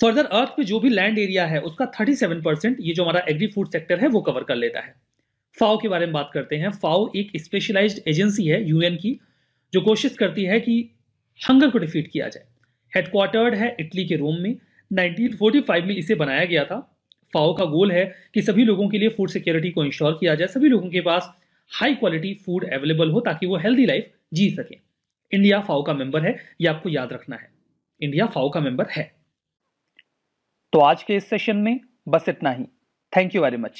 फर्दर अर्थ पे जो भी लैंड एरिया है उसका 37 परसेंट ये जो हमारा एग्री फूड सेक्टर है वो कवर कर लेता है फाओ के बारे में बात करते हैं फाओ एक स्पेशलाइज्ड एजेंसी है यूएन की जो कोशिश करती है कि हंगर को डिफीट किया जाए हेडक्वार्टर्ड है इटली के रोम में 1945 में इसे बनाया गया था फाओ का गोल है कि सभी लोगों के लिए फूड सिक्योरिटी को इंश्योर किया जाए सभी लोगों के पास हाई क्वालिटी फूड अवेलेबल हो ताकि वो हेल्दी लाइफ जी सकें इंडिया फाओ का मेंबर है ये आपको याद रखना है इंडिया फाओ का मेंबर है तो आज के इस सेशन में बस इतना ही थैंक यू वेरी मच